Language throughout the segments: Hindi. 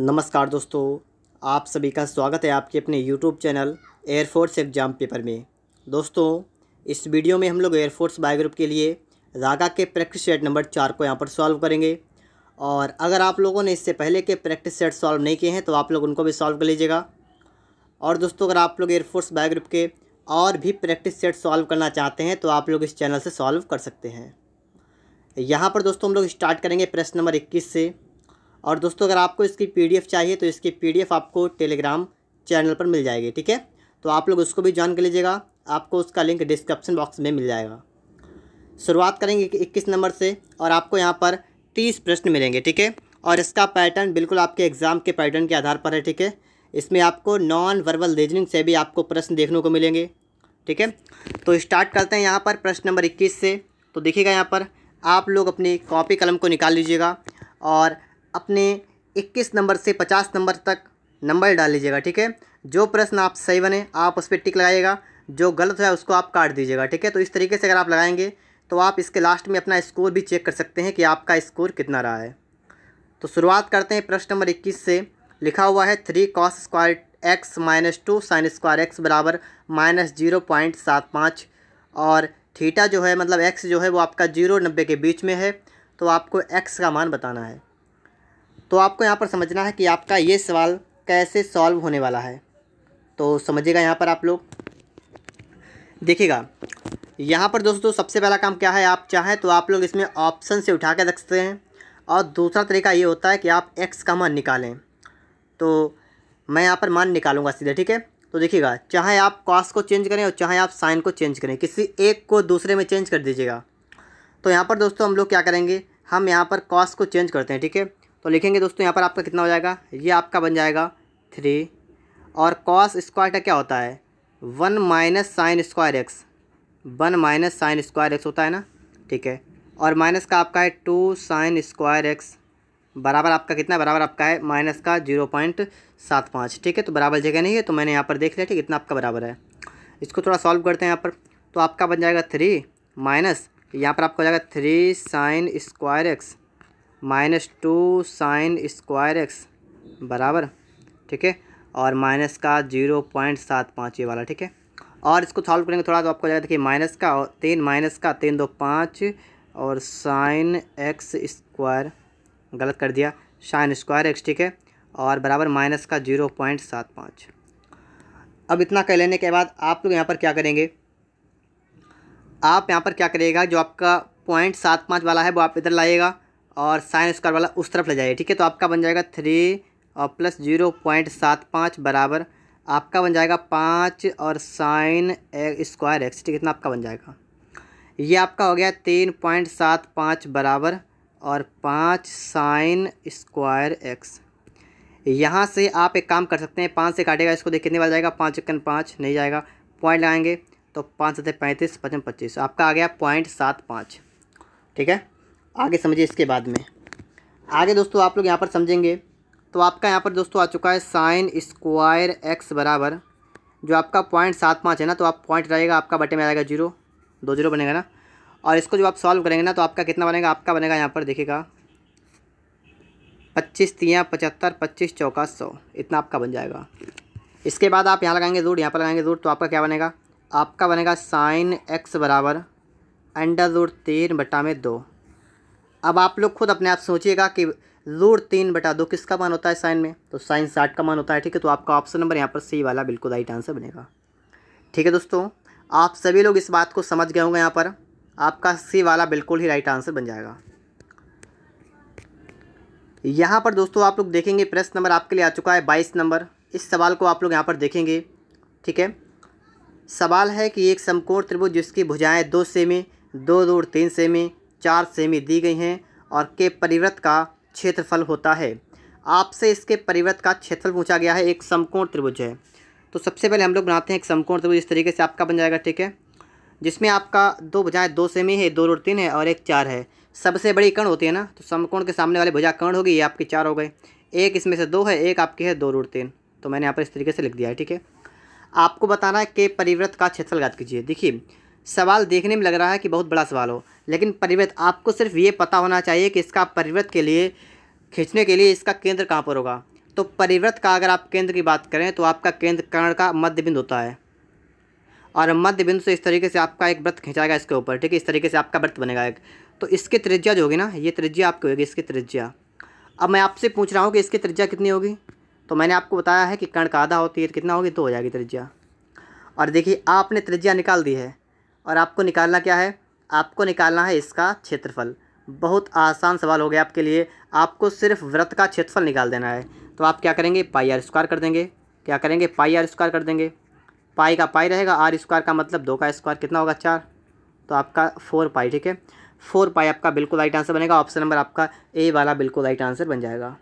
नमस्कार दोस्तों आप सभी का स्वागत है आपके अपने YouTube channel air force exam paper में दोस्तों इस वीडियो में हम लोग एयरफोर्स बाय ग्रुप के लिए रागा के प्रैक्टिस सेट नंबर चार को यहाँ पर सॉल्व करेंगे और अगर आप लोगों ने इससे पहले के प्रैक्टिस सेट सॉल्व नहीं किए हैं तो आप लोग उनको भी सॉल्व कर लीजिएगा और दोस्तों अगर आप लोग एयरफोर्स बाय ग्रुप के और भी प्रैक्टिस सेट सॉल्व करना चाहते हैं तो आप लोग इस चैनल से सॉल्व कर सकते हैं यहाँ पर दोस्तों हम लोग स्टार्ट करेंगे प्रश्न नंबर इक्कीस से और दोस्तों अगर आपको इसकी पीडीएफ चाहिए तो इसकी पीडीएफ आपको टेलीग्राम चैनल पर मिल जाएगी ठीक है तो आप लोग उसको भी ज्वाइन कर लीजिएगा आपको उसका लिंक डिस्क्रिप्शन बॉक्स में मिल जाएगा शुरुआत करेंगे इक्कीस नंबर से और आपको यहाँ पर तीस प्रश्न मिलेंगे ठीक है और इसका पैटर्न बिल्कुल आपके एग्ज़ाम के पैटर्न के आधार पर है ठीक है इसमें आपको नॉन वर्बल रीजनिंग से भी आपको प्रश्न देखने को मिलेंगे ठीक है तो स्टार्ट करते हैं यहाँ पर प्रश्न नंबर इक्कीस से तो देखिएगा यहाँ पर आप लोग अपनी कॉपी कलम को निकाल लीजिएगा और अपने 21 नंबर से 50 नंबर तक नंबर डाल लीजिएगा ठीक है जो प्रश्न आप सही बने आप उस पर टिक लगाइएगा जो गलत है उसको आप काट दीजिएगा ठीक है तो इस तरीके से अगर आप लगाएंगे तो आप इसके लास्ट में अपना स्कोर भी चेक कर सकते हैं कि आपका स्कोर कितना रहा है तो शुरुआत करते हैं प्रश्न नंबर इक्कीस से लिखा हुआ है three cos square x minus two sine square x बराबर माइनस जीरो पॉइंट सात पाँच और थीटा जो है मतलब एक्स जो है वो आपका जीरो नब्बे के बीच में है तो आपको एक्स का मान बताना है तो आपको यहाँ पर समझना है कि आपका ये सवाल कैसे सॉल्व होने वाला है तो समझिएगा यहाँ पर आप लोग देखिएगा यहाँ पर दोस्तों सबसे पहला काम क्या है आप चाहें तो आप लोग इसमें ऑप्शन से उठा के रख सकते हैं और दूसरा तरीका ये होता है कि आप एक्स का मान निकालें तो मैं यहाँ पर मान निकालूंगा सीधे ठीक है तो देखिएगा चाहे आप कॉस को चेंज करें और चाहे आप साइन को चेंज करें किसी एक को दूसरे में चेंज कर दीजिएगा तो यहाँ पर दोस्तों हम लोग क्या करेंगे हम यहाँ पर कॉस को चेंज करते हैं ठीक है तो लिखेंगे दोस्तों यहाँ पर आपका कितना हो जाएगा ये आपका बन जाएगा थ्री और कॉस स्क्वायर का क्या होता है one minus sine square x one minus sine square x होता है ना ठीक है और माइनस का आपका है टू साइन स्क्वायर एक्स बराबर आपका कितना बराबर आपका है माइनस का जीरो पॉइंट सात पाँच ठीक है तो बराबर जगह नहीं है तो मैंने यहाँ पर देख लिया ठीक इतना आपका बराबर है इसको थोड़ा सॉल्व करते हैं यहाँ पर तो आपका बन जाएगा थ्री माइनस यहाँ पर आपका हो जाएगा three sine square x minus two sine square x बराबर ठीक है और माइनस का जीरो पॉइंट सात पाँच ये वाला ठीक है और इसको सॉल्व करेंगे थोड़ा तो आपको जाएगा देखिए माइनस का और तीन माइनस का तीन दो पाँच और साइन एक्स स्क्वायर गलत कर दिया साइन स्क्वायर एक्स ठीक है और बराबर माइनस का जीरो पॉइंट सात पाँच अब इतना कर लेने के बाद आप लोग यहाँ पर क्या करेंगे आप यहाँ पर क्या करिएगा जो आपका पॉइंट सात पाँच वाला है वो आप इधर लाइएगा और साइन स्क्वायर वाला उस तरफ ले जाइए ठीक है तो आपका बन जाएगा थ्री और प्लस जीरो पॉइंट सात पाँच बराबर आपका बन जाएगा पाँच और साइन स्क्वायर एक्स ठीक है इतना आपका बन जाएगा ये आपका हो गया तीन पॉइंट सात पाँच बराबर और पाँच साइन स्क्वायर एक्स यहाँ से आप एक काम कर सकते हैं पाँच से काटेगा इसको देख कितने बार जाएगा पाँच इक्कन पाँच नहीं जाएगा पॉइंट लगाएंगे तो पाँच सत्य पैंतीस पचपन पच्चीस आपका आ गया पॉइंट सात पाँच ठीक है आगे समझिए इसके बाद में आगे दोस्तों आप लोग यहाँ पर समझेंगे तो आपका यहाँ पर दोस्तों आ चुका है साइन स्क्वायर एक्स बराबर जो आपका पॉइंट सात पाँच है ना तो आप पॉइंट रहेगा आपका बटे में आएगा जीरो दो जीरो बनेगा ना और इसको जब आप सॉल्व करेंगे ना तो आपका कितना बनेगा आपका बनेगा यहाँ पर देखिएगा पच्चीस तियाँ पचहत्तर पच्चीस चौका सौ इतना आपका बन जाएगा इसके बाद आप यहाँ लगाएंगे रूट यहाँ पर लगाएंगे रूट तो आपका क्या बनेगा आपका बनेगा साइन एक्स बराबर अंडर रूट तीन बटा में दो अब आप लोग खुद अपने आप सोचिएगा कि रूट तीन बटा दो किसका मान होता है साइन में तो साइन साठ का मान होता है ठीक है तो आपका ऑप्शन नंबर यहाँ पर सी वाला बिल्कुल राइट आंसर बनेगा ठीक है दोस्तों आप सभी लोग इस बात को समझ गए होंगे यहाँ पर आपका सी वाला बिल्कुल ही राइट आंसर बन जाएगा यहाँ पर दोस्तों आप लोग देखेंगे प्रश्न नंबर आपके लिए आ चुका है बाईस नंबर इस सवाल को आप लोग यहाँ पर देखेंगे ठीक है सवाल है कि एक समकोण त्रिभुज जिसकी भुजाएं दो सेमी दो रूट तीन सेमी चार सेमी दी गई हैं और के परिवृत का क्षेत्रफल होता है आपसे इसके परिवृत का क्षेत्रफल पूछा गया है एक समकोण त्रिभुज है तो सबसे पहले हम लोग बनाते हैं एक समकोण त्रिभुज इस तरीके से आपका बन जाएगा ठीक है जिसमें आपका दो भुजाएं दो सेमी है दो रोड तीन है और एक चार है सबसे बड़ी कर्ण होती है ना तो समकोण के सामने वाले भुजा कर्ण होगी ये आपके चार हो गए एक इसमें से दो है एक आपकी है दो रोड तीन तो मैंने यहाँ पर इस तरीके से लिख दिया है ठीक है आपको बताना है के परिवृत का क्षेत्रफल याद कीजिए देखिए सवाल देखने में लग रहा है कि बहुत बड़ा सवाल हो लेकिन परिवृत आपको सिर्फ ये पता होना चाहिए कि इसका परिवृत के लिए खींचने के लिए इसका केंद्र कहाँ पर होगा तो परिवृत का अगर आप केंद्र की बात करें तो आपका केंद्र कर्ण का मध्य बिंदु होता है और मध्य बिंदु से इस तरीके से आपका एक व्रत खींचाएगा इसके ऊपर ठीक है इस तरीके से आपका व्रत बनेगा एक तो इसकी त्रिज्या जो होगी ना ये त्रिज्या आपकी होगी इसकी त्रिज्या अब मैं आपसे पूछ रहा हूँ कि इसकी त्रिज्या कितनी होगी तो मैंने आपको बताया है कि कर्ण का आधा होती है कितना होगी तो हो जाएगी त्रिज्या और देखिए आपने त्रिज्या निकाल दी है और आपको निकालना क्या है आपको निकालना है इसका क्षेत्रफल बहुत आसान सवाल हो गया आपके लिए आपको सिर्फ व्रत का क्षेत्रफल निकाल देना है तो आप क्या करेंगे पाई आर स्क्वायर कर देंगे क्या करेंगे पाई आर स्क्वायर कर देंगे पाई का पाई रहेगा आर स्क्वायर का मतलब दो का स्क्वायर कितना होगा चार तो आपका फोर पाई ठीक है फोर पाई आपका बिल्कुल राइट आंसर बनेगा ऑप्शन नंबर आपका ए वाला बिल्कुल राइट आंसर बन जाएगा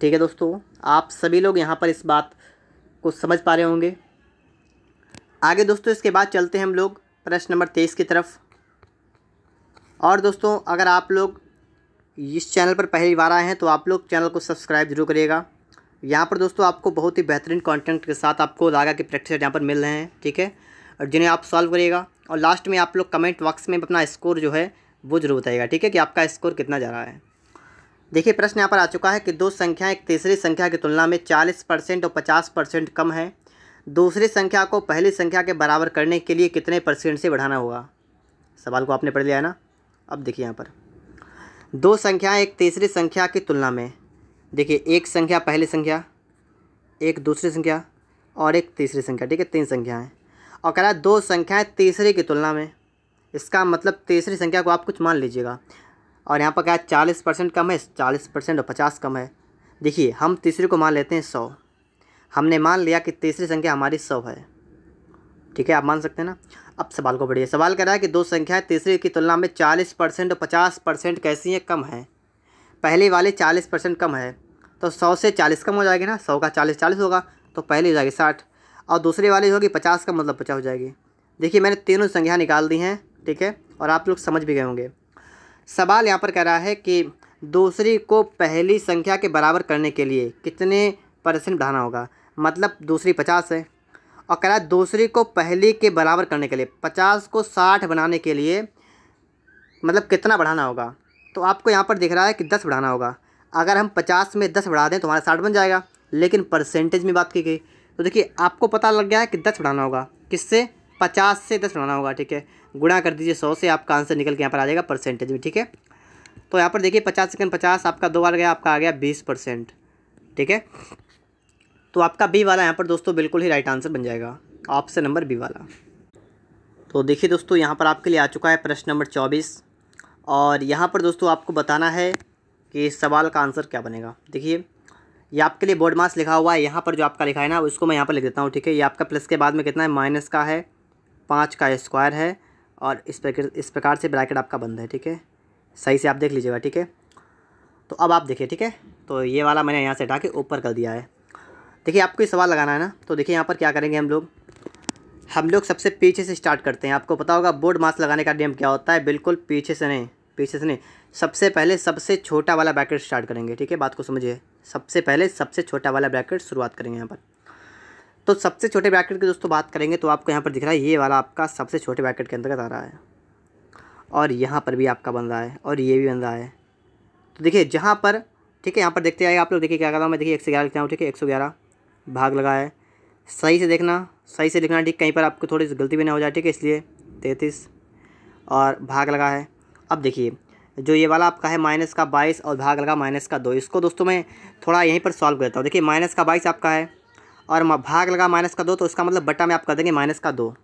ठीक है दोस्तों आप सभी लोग यहाँ पर इस बात को समझ पा रहे होंगे आगे दोस्तों इसके बाद चलते हैं हम लोग प्रश्न नंबर तेईस की तरफ और दोस्तों अगर आप लोग इस चैनल पर पहली बार आए हैं तो आप लोग चैनल को सब्सक्राइब जरूर करिएगा यहाँ पर दोस्तों आपको बहुत ही बेहतरीन कंटेंट के साथ आपको लागा के प्रैक्टिस यहाँ पर मिल रहे हैं ठीक है और जिन्हें आप सॉल्व करिएगा और लास्ट में आप लोग कमेंट बॉक्स में अपना स्कोर जो है वो जरूर बताइएगा ठीक है कि आपका स्कोर कितना जा रहा है देखिए प्रश्न यहाँ पर आ चुका है कि दो संख्या एक तीसरी संख्या की तुलना में चालीस परसेंट और पचास परसेंट कम है दूसरी संख्या को पहली संख्या के बराबर करने के लिए कितने परसेंट से बढ़ाना होगा सवाल को आपने पढ़ लिया है ना अब देखिए यहाँ पर दो संख्याएं एक तीसरी संख्या की तुलना में देखिए एक संख्या पहली संख्या एक दूसरी संख्या और एक तीसरी संख्या ठीक है तीन संख्याएँ और कह रहा है दो संख्याएँ तीसरी की तुलना में इसका मतलब तीसरी संख्या को आप कुछ मान लीजिएगा और यहाँ पर क्या है चालीस परसेंट कम है चालीस परसेंट और पचास कम है देखिए हम तीसरे को मान लेते हैं सौ हमने मान लिया कि तीसरी संख्या हमारी सौ है ठीक है आप मान सकते हैं ना अब सवाल को बढ़िए सवाल कह रहा है कि दो संख्याएं तीसरी की तुलना में चालीस परसेंट और पचास परसेंट कैसी हैं कम है पहली वाली चालीस परसेंट कम है तो सौ से चालीस कम हो जाएगी ना सौ का चालीस चालीस होगा तो पहली हो जाएगी साठ और दूसरी वाली होगी पचास का मतलब पचास हो जाएगी देखिए मैंने तीनों संख्या निकाल दी हैं ठीक है और आप लोग समझ भी गए होंगे सवाल यहाँ पर कह रहा है कि दूसरी को पहली संख्या के बराबर करने के लिए कितने परसेंट बढ़ाना होगा मतलब दूसरी पचास है और कह रहा है दूसरी को पहली के बराबर करने के लिए पचास को साठ बनाने के लिए मतलब कितना बढ़ाना होगा तो आपको यहाँ पर दिख रहा है कि दस बढ़ाना होगा अगर हम पचास में दस बढ़ा दें तो हमारा साठ बन जाएगा लेकिन परसेंटेज में बात की गई तो देखिए आपको पता लग गया है कि दस बढ़ाना होगा किससे पचास से दस बढ़ाना होगा ठीक है गुणा कर दीजिए सौ से आपका आंसर निकल के यहाँ पर आ जाएगा परसेंटेज में ठीक है तो यहाँ पर देखिए पचास सेकंड पचास आपका दो बार गया आपका आ गया बीस परसेंट ठीक है तो आपका बी वाला यहाँ पर दोस्तों बिल्कुल ही राइट आंसर बन जाएगा ऑप्शन नंबर बी वाला तो देखिए दोस्तों यहाँ पर आपके लिए आ चुका है प्रश्न नंबर चौबीस और यहाँ पर दोस्तों आपको बताना है कि इस सवाल का आंसर क्या बनेगा देखिए ये आपके लिए बोर्ड मास लिखा हुआ है यहाँ पर जो आपका लिखा है ना उसको मैं यहाँ पर लिख देता हूँ ठीक है ये आपका प्लस के बाद में कितना है माइनस का है पाँच का स्क्वायर है और इस प्रकार इस प्रकार से ब्रैकेट आपका बंद है ठीक है सही से आप देख लीजिएगा ठीक है तो अब आप देखिए ठीक है तो ये वाला मैंने यहाँ से हटा के ऊपर कर दिया है देखिए आपको ये सवाल लगाना है ना तो देखिए यहाँ पर क्या करेंगे हम लोग हम लोग सबसे पीछे से स्टार्ट करते हैं आपको पता होगा बोर्ड मास्क लगाने का नियम क्या होता है बिल्कुल पीछे से नहीं पीछे से नहीं सबसे पहले सबसे छोटा वाला ब्रैकेट स्टार्ट करेंगे ठीक है बात को समझिए सबसे पहले सबसे छोटा वाला ब्रैकेट शुरुआत करेंगे यहाँ पर तो सबसे छोटे ब्रैकेट की दोस्तों बात करेंगे तो आपको यहाँ पर दिख रहा है ये वाला आपका सबसे छोटे ब्रैकेट के अंतर्गत आ रहा है और यहाँ पर भी आपका बन रहा है और ये भी बन रहा है तो देखिए जहाँ पर ठीक है यहाँ पर देखते आइए आप लोग देखिए क्या कर रहा हूँ मैं देखिए एक सौ ग्यारह लिखता हूँ ठीक है एक सौ ग्यारह भाग लगा है सही से देखना सही से लिखना ठीक कहीं पर आपको थोड़ी सी गलती भी ना हो जाए ठीक है इसलिए तैंतीस और भाग लगा है अब देखिए जो ये वाला आपका है माइनस का बाईस और भाग लगा माइनस का दो इसको दोस्तों मैं थोड़ा यहीं पर सॉल्व करता हूँ देखिए माइनस का बाईस आपका है और भाग लगा माइनस का दो तो इसका मतलब बट्टा में आप कर देंगे माइनस का दो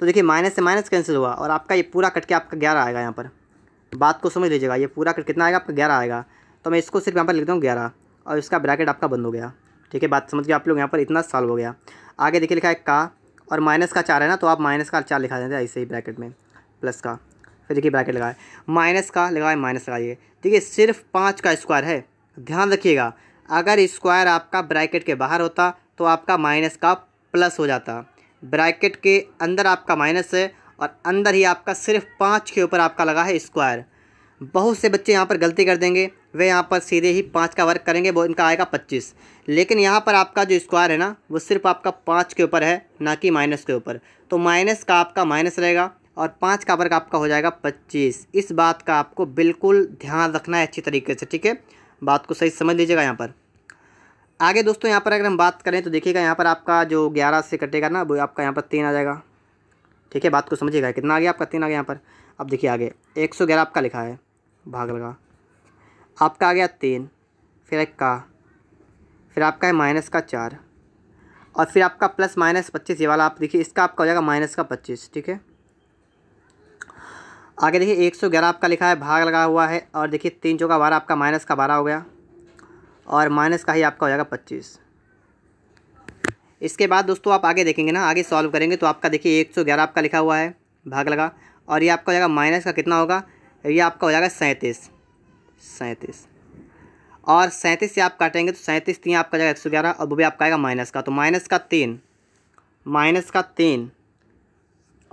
तो देखिए माइनस से माइनस कैंसिल हुआ और आपका ये पूरा कट के आपका ग्यारह आएगा यहाँ पर बात को समझ लीजिएगा ये पूरा कट कितना आएगा आपका ग्यारह आएगा तो मैं इसको सिर्फ यहाँ पर लिख दूँ ग्यारह और इसका ब्रैकेट आपका बंद हो गया ठीक है बात समझ गए आप लोग यहाँ पर इतना सॉल्व हो गया आगे देखिए लिखा है का और माइनस का चार है ना तो आप माइनस का चार लिखा देते हैं ऐसे ही ब्रैकेट में प्लस का फिर देखिए ब्रैकेट लगाए माइनस का लगाए माइनस लगाइए ठीक है सिर्फ पाँच का स्क्वायर है ध्यान रखिएगा अगर स्क्वायर आपका ब्रैकेट के बाहर होता तो आपका माइनस का प्लस हो जाता ब्रैकेट के अंदर आपका माइनस है और अंदर ही आपका सिर्फ पाँच के ऊपर आपका लगा है स्क्वायर बहुत से बच्चे यहाँ पर गलती कर देंगे वे यहाँ पर सीधे ही पाँच का वर्क करेंगे वो इनका आएगा पच्चीस लेकिन यहाँ पर आपका जो स्क्वायर है ना वो सिर्फ आपका पाँच के ऊपर है ना कि माइनस के ऊपर तो माइनस का आपका माइनस रहेगा और पाँच का वर्क आपका हो जाएगा पच्चीस इस बात का आपको बिल्कुल ध्यान रखना है अच्छी तरीके से ठीक है बात को सही समझ लीजिएगा यहाँ पर आगे दोस्तों यहाँ पर अगर हम बात करें तो देखिएगा यहाँ पर आपका जो ग्यारह से कटेगा ना वो आपका यहाँ पर तीन आ जाएगा ठीक है बात को समझिएगा कितना आ गया आपका तीन आ गया यहाँ पर अब देखिए आगे एक सौ ग्यारह आपका लिखा है भाग लगा आपका आ गया तीन फिर एक का फिर आपका है माइनस का चार और फिर आपका प्लस माइनस पच्चीस ये वाला आप देखिए इसका आपका हो जाएगा माइनस का पच्चीस ठीक है आगे देखिए एक सौ ग्यारह आपका लिखा है भाग लगा हुआ है और देखिए तीन चौका बारह आपका माइनस का बारह हो गया और माइनस का ही आपका हो जाएगा पच्चीस इसके बाद दोस्तों आप आगे देखेंगे ना आगे सॉल्व करेंगे तो आपका देखिए एक सौ ग्यारह आपका लिखा हुआ है भाग लगा और ये आपका हो जाएगा माइनस का कितना होगा ये आपका हो जाएगा सैंतीस सैंतीस और सैंतीस से आप काटेंगे तो सैंतीस तीन आपका जाएगा एक सौ ग्यारह और वो भी आपका आएगा माइनस का तो माइनस का तीन माइनस का तीन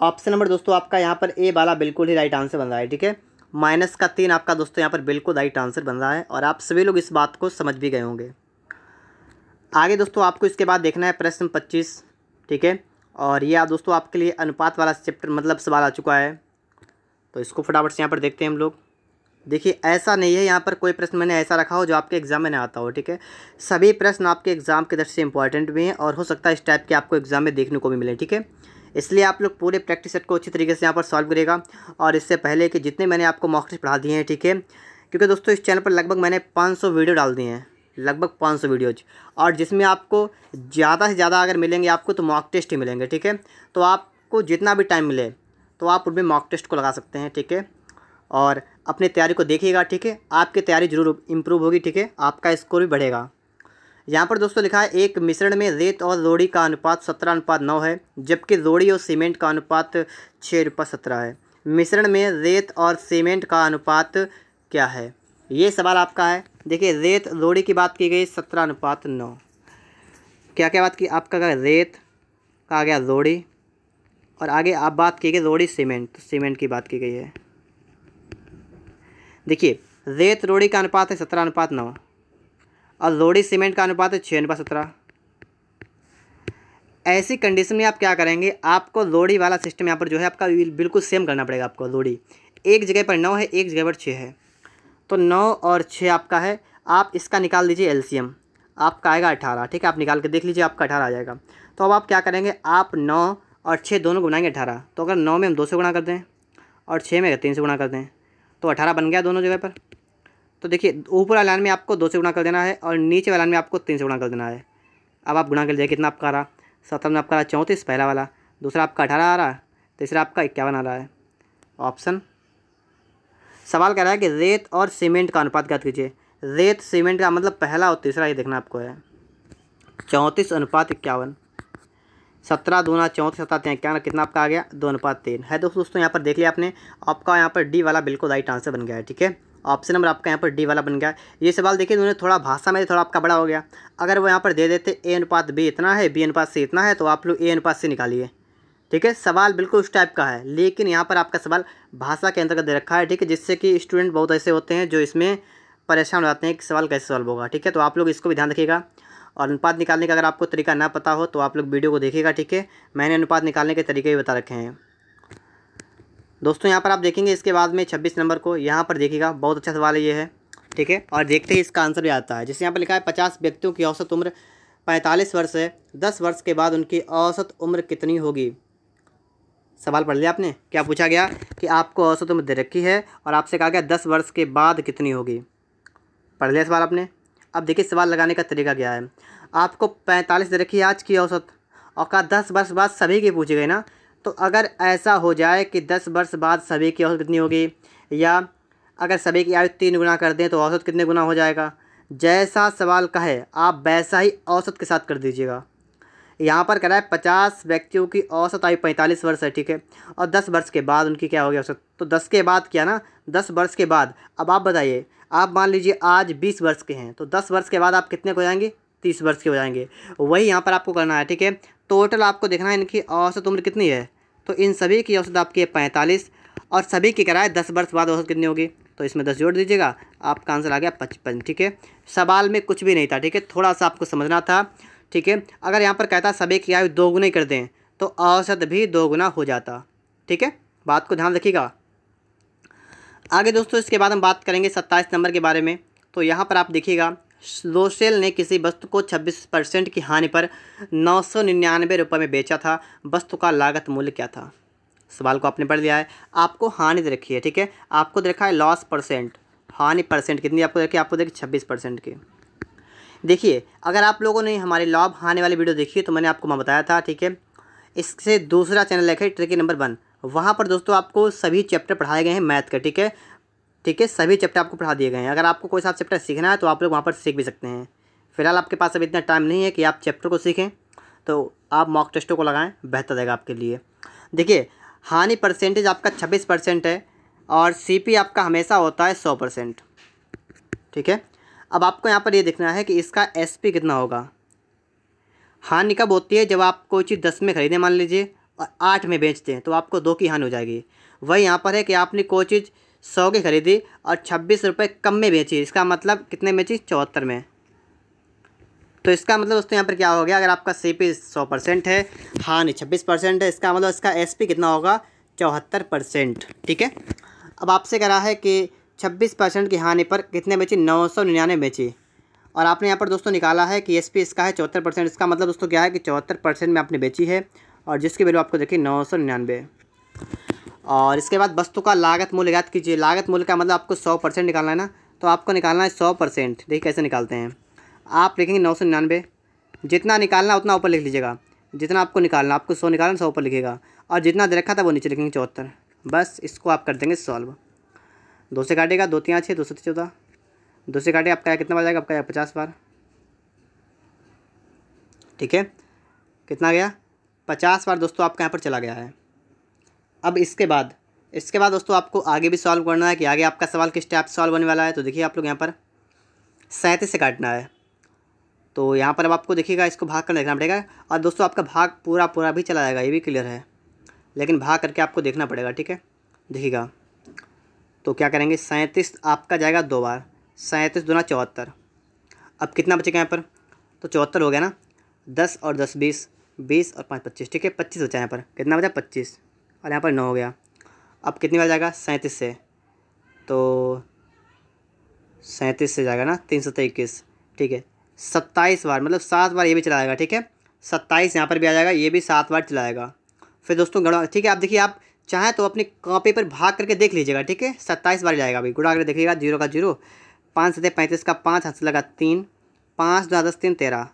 ऑप्शन नंबर दोस्तों आपका यहाँ पर ए वाला बिल्कुल ही राइट आंसर बन रहा है ठीक है माइनस का तीन आपका दोस्तों यहाँ पर बिल्कुल राइट आंसर बन रहा है और आप सभी लोग इस बात को समझ भी गए होंगे आगे दोस्तों आपको इसके बाद देखना है प्रश्न पच्चीस ठीक है और ये आप दोस्तों आपके लिए अनुपात वाला चैप्टर मतलब सवाल आ चुका है तो इसको फटाफट से यहाँ पर देखते हैं हम लोग देखिए ऐसा नहीं है यहाँ पर कोई प्रश्न मैंने ऐसा रखा हो जो आपके एग्ज़ाम में नहीं आता हो ठीक है सभी प्रश्न आपके एग्ज़ाम की दृष्टि से इंपॉर्टेंट भी हैं और हो सकता है इस टाइप के आपको एग्ज़ाम में देखने को भी मिले ठीक है इसलिए आप लोग पूरे प्रैक्टिस सेट को अच्छी तरीके से यहाँ पर सॉल्व करेगा और इससे पहले कि जितने मैंने आपको मॉक टेस्ट पढ़ा दिए हैं ठीक है क्योंकि दोस्तों इस चैनल पर लगभग मैंने 500 वीडियो डाल दिए हैं लगभग 500 वीडियोज और जिसमें आपको ज़्यादा से ज़्यादा अगर मिलेंगे आपको तो मॉक टेस्ट ही मिलेंगे ठीक है तो आपको जितना भी टाइम मिले तो आप उनमें मॉक टेस्ट को लगा सकते हैं ठीक है और अपनी तैयारी को देखिएगा ठीक है आपकी तैयारी जरूर इम्प्रूव होगी ठीक है आपका स्कोर भी बढ़ेगा यहाँ पर दोस्तों लिखा है एक मिश्रण में रेत और रोड़ी का अनुपात सत्रह अनुपात नौ है जबकि रोड़ी और सीमेंट का अनुपात छः अनुपात सत्रह है मिश्रण में रेत और सीमेंट का अनुपात क्या है ये सवाल आपका है देखिए रेत रोड़ी की बात की गई सत्रह अनुपात नौ क्या क्या बात की आपका रेत कहा गया रोड़ी और आगे आप बात की गई रोड़ी सीमेंट तो सीमेंट की बात की गई है देखिए रेत रोड़ी का अनुपात है सत्रह अनुपात नौ और रोड़ी सीमेंट का अनुपात है छः अनुपात सत्रह ऐसी कंडीशन में आप क्या करेंगे आपको रोड़ी वाला सिस्टम यहाँ पर जो है आपका बिल्कुल सेम करना पड़ेगा आपको रोड़ी एक जगह पर नौ है एक जगह पर छः है तो नौ और छः आपका है आप इसका निकाल दीजिए एलसीएम आपका आएगा अठारह ठीक है आप निकाल के देख लीजिए आपका अठारह आ जाएगा तो अब आप क्या करेंगे आप नौ और छः दोनों को बनाएंगे अठारह तो अगर नौ में हम दो से गुणा करते हैं और छः में तीन से गुणा करते हैं तो अठारह बन गया दोनों जगह पर तो देखिए ऊपर वाले लाइन में आपको दो से गुणा कर देना है और नीचे वाले लाइन में आपको तीन से गुणा कर देना है अब आप गुणा कर लीजिए कितना आपका आ रहा सत्रह में आपका आ रहा चौंतीस पहला वाला दूसरा आपका अठारह आ रहा है तीसरा आपका इक्यावन आ रहा है ऑप्शन सवाल कह रहा है कि रेत और सीमेंट का अनुपात ज्ञात कीजिए रेत सीमेंट का मतलब पहला और तीसरा ये देखना आपको है चौंतीस अनुपात इक्यावन सत्रह दोना चौंतीस सत्रह हैं क्या मतलब, कितना आपका आ गया दो अनुपात तीन है दोस्तों दोस्तों यहाँ पर देख लिया आपने आपका यहाँ पर डी वाला बिल्कुल राइट आंसर बन गया है ठीक है ऑप्शन नंबर आपका यहाँ पर डी वाला बन गया ये सवाल देखिए उन्होंने थोड़ा भाषा में थोड़ा आपका बड़ा हो गया अगर वो यहाँ पर दे देते ए अनुपात बी इतना है बी अनुपात सी इतना है तो आप लोग ए अनुपात सी निकालिए ठीक है सवाल बिल्कुल उस टाइप का है लेकिन यहाँ पर आपका सवाल भाषा के अंतर्गत दे रखा है ठीक है जिससे कि स्टूडेंट बहुत ऐसे होते हैं जो इसमें परेशान हो जाते हैं कि सवाल कैसे सॉल्व होगा ठीक है तो आप लोग इसको भी ध्यान रखिएगा और अनुपात निकालने का अगर आपको तरीका ना पता हो तो आप लोग वीडियो को देखिएगा ठीक है मैंने अनुपात निकालने के तरीके भी बता रखे हैं दोस्तों यहाँ पर आप देखेंगे इसके बाद में छब्बीस नंबर को यहाँ पर देखिएगा बहुत अच्छा सवाल ये है ठीक है और देखते ही इसका आंसर भी आता है जैसे यहाँ पर लिखा है पचास व्यक्तियों की औसत उम्र पैंतालीस वर्ष है दस वर्ष के बाद उनकी औसत उम्र कितनी होगी सवाल पढ़ लिया आपने क्या पूछा गया कि आपको औसत उम्र दे रखी है और आपसे कहा गया दस वर्ष के बाद कितनी होगी पढ़ लिया सवाल आपने अब देखिए सवाल लगाने का तरीका क्या है आपको पैंतालीस दे रखी आज की औसत और औकात दस वर्ष बाद सभी की पूछी गई ना तो अगर ऐसा हो जाए कि दस वर्ष बाद सभी की औसत कितनी होगी या अगर सभी की आयु तीन गुना कर दें तो औसत कितने गुना हो जाएगा जैसा सवाल कहे आप वैसा ही औसत के साथ कर दीजिएगा यहाँ पर कह रहा है पचास व्यक्तियों की औसत आयु पैंतालीस वर्ष है ठीक है और दस वर्ष के बाद उनकी क्या होगी औसत तो दस के बाद क्या ना दस वर्ष के बाद अब आप बताइए आप मान लीजिए आज बीस वर्ष के हैं तो दस वर्ष के बाद आप कितने को जाएंगे तीस वर्ष के हो जाएंगे वही यहाँ पर आपको करना है ठीक है टोटल आपको देखना है इनकी औसत उम्र कितनी है तो इन सभी की औसत आपकी है पैंतालीस और सभी की कराए दस वर्ष बाद औसत कितनी होगी तो इसमें दस जोड़ दीजिएगा आपका आंसर आ गया पचपन ठीक है सवाल में कुछ भी नहीं था ठीक है थोड़ा सा आपको समझना था ठीक है अगर यहाँ पर कहता सभी की आयु दोगुनी कर दें तो औसत भी दोगुना हो जाता ठीक है बात को ध्यान रखिएगा आगे दोस्तों इसके बाद हम बात करेंगे सत्ताईस नंबर के बारे में तो यहाँ पर आप देखिएगा रोशेल ने किसी वस्तु को 26 परसेंट की हानि पर नौ सौ निन्यानवे रुपये में बेचा था वस्तु का लागत मूल्य क्या था सवाल को आपने पढ़ लिया है आपको हानि दे रखी है ठीक है आपको दे रखा है लॉस परसेंट हानि परसेंट कितनी आपको देखिए आपको देखिए छब्बीस परसेंट की देखिए अगर आप लोगों ने हमारी लॉब हानि वाली वीडियो देखी है तो मैंने आपको मैं बताया था ठीक है इससे दूसरा चैनल है ट्रिकी नंबर वन वहाँ पर दोस्तों आपको सभी चैप्टर पढ़ाए गए हैं मैथ के ठीक है ठीक है सभी चैप्टर आपको पढ़ा दिए गए हैं अगर आपको कोई सा चैप्टर सीखना है तो आप लोग वहाँ पर सीख भी सकते हैं फिलहाल आपके पास अभी इतना टाइम नहीं है कि आप चैप्टर को सीखें तो आप मॉक टेस्टों को लगाएं बेहतर रहेगा आपके लिए देखिए हानि परसेंटेज आपका छब्बीस परसेंट है और सीपी आपका हमेशा होता है सौ परसेंट ठीक है अब आपको यहाँ पर ये देखना है कि इसका एसपी कितना होगा हानि कब होती है जब आप कोई चीज़ दस में खरीदें मान लीजिए और आठ में बेचते हैं तो आपको दो की हानि हो जाएगी वही यहाँ पर है कि आपने कोई चीज़ सौ की खरीदी और छब्बीस रुपये कम में बेची इसका मतलब कितने में बेची चौहत्तर में तो इसका मतलब दोस्तों यहाँ पर क्या हो गया अगर आपका सी पी सौ परसेंट है हानि छब्बीस परसेंट है इसका मतलब इसका एस पी कितना होगा चौहत्तर परसेंट ठीक है अब आपसे कह रहा है कि छब्बीस परसेंट की हानि पर कितने बेची नौ सौ निन्यानवे बेची और आपने यहाँ पर दोस्तों निकाला है कि एस पी इसका है चौहत्तर परसेंट इसका मतलब दोस्तों क्या है कि चौहत्तर परसेंट में आपने बेची है और जिसकी वैल्यू आपको देखिए नौ सौ निन्यानवे और इसके बाद वस्तु का लागत मूल्य याद कीजिए लागत मूल्य का मतलब आपको सौ परसेंट निकालना है ना तो आपको निकालना है सौ परसेंट देखिए कैसे निकालते हैं आप लिखेंगे नौ सौ निन्यानवे जितना निकालना उतना ऊपर लिख लीजिएगा जितना आपको निकालना आपको सौ निकालना सौ ऊपर लिखेगा और जितना दे रखा था वो नीचे लिखेंगे चौहत्तर बस इसको आप कर देंगे सॉल्व दो से काटेगा दो तीन छः दो सौ चौदह दो से काटे आपका कितना बार जाएगा आपका पचास बार ठीक है कितना गया पचास बार दोस्तों आपका यहाँ पर चला गया है अब इसके बाद इसके बाद दोस्तों आपको आगे भी सॉल्व करना है कि आगे आपका सवाल किस टाइप से सॉल्व होने वाला है तो देखिए आप लोग यहाँ पर सैंतीस से काटना है तो यहाँ पर अब आपको देखिएगा इसको भाग कर देखना पड़ेगा और दोस्तों आपका भाग पूरा पूरा भी चला जाएगा ये भी क्लियर है लेकिन भाग करके आपको देखना पड़ेगा ठीक है देखिएगा तो क्या करेंगे सैंतीस आपका जाएगा दो बार सैंतीस दोना चौहत्तर अब कितना बचेगा यहाँ पर तो चौहत्तर हो गया ना दस और दस बीस बीस और पाँच पच्चीस ठीक है पच्चीस बचा यहाँ पर कितना बचा पच्चीस और यहाँ पर नौ हो गया अब कितनी बार जाएगा सैंतीस से तो सैंतीस से जाएगा ना तीन सौ तेईस ठीक है सत्ताईस बार मतलब सात बार ये भी चला जाएगा ठीक है सत्ताईस यहाँ पर भी आ जाएगा ये भी सात बार चलाएगा फिर दोस्तों गणवा ठीक है आप देखिए आप चाहें तो अपनी कॉपी पर भाग करके देख लीजिएगा ठीक है सत्ताईस बार जाएगा अभी गुड़ा करके देखिएगा जीरो का जीरो पाँच सतह पैंतीस का पाँच हाथ लगा तीन पाँच दो दस तीन तेरह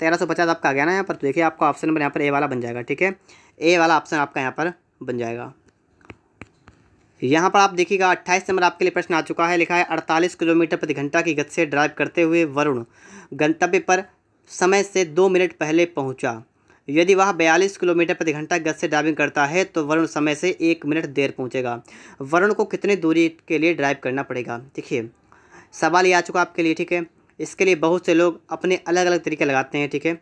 तेरह सौ पचास आपका आ गया ना यहाँ पर तो देखिए आपका ऑप्शन नंबर यहाँ पर ए वाला बन जाएगा ठीक है ए वाला ऑप्शन आपका यहाँ पर बन जाएगा यहाँ पर आप देखिएगा अट्ठाईस नंबर आपके लिए प्रश्न आ चुका है लिखा है अड़तालीस किलोमीटर प्रति घंटा की गति से ड्राइव करते हुए वरुण गंतव्य पर समय से दो मिनट पहले पहुँचा यदि वह बयालीस किलोमीटर प्रति घंटा गति से ड्राइविंग करता है तो वरुण समय से एक मिनट देर पहुँचेगा वरुण को कितनी दूरी के लिए ड्राइव करना पड़ेगा देखिए सवाल ये आ चुका आपके लिए ठीक है इसके लिए बहुत से लोग अपने अलग अलग तरीके लगाते हैं ठीक है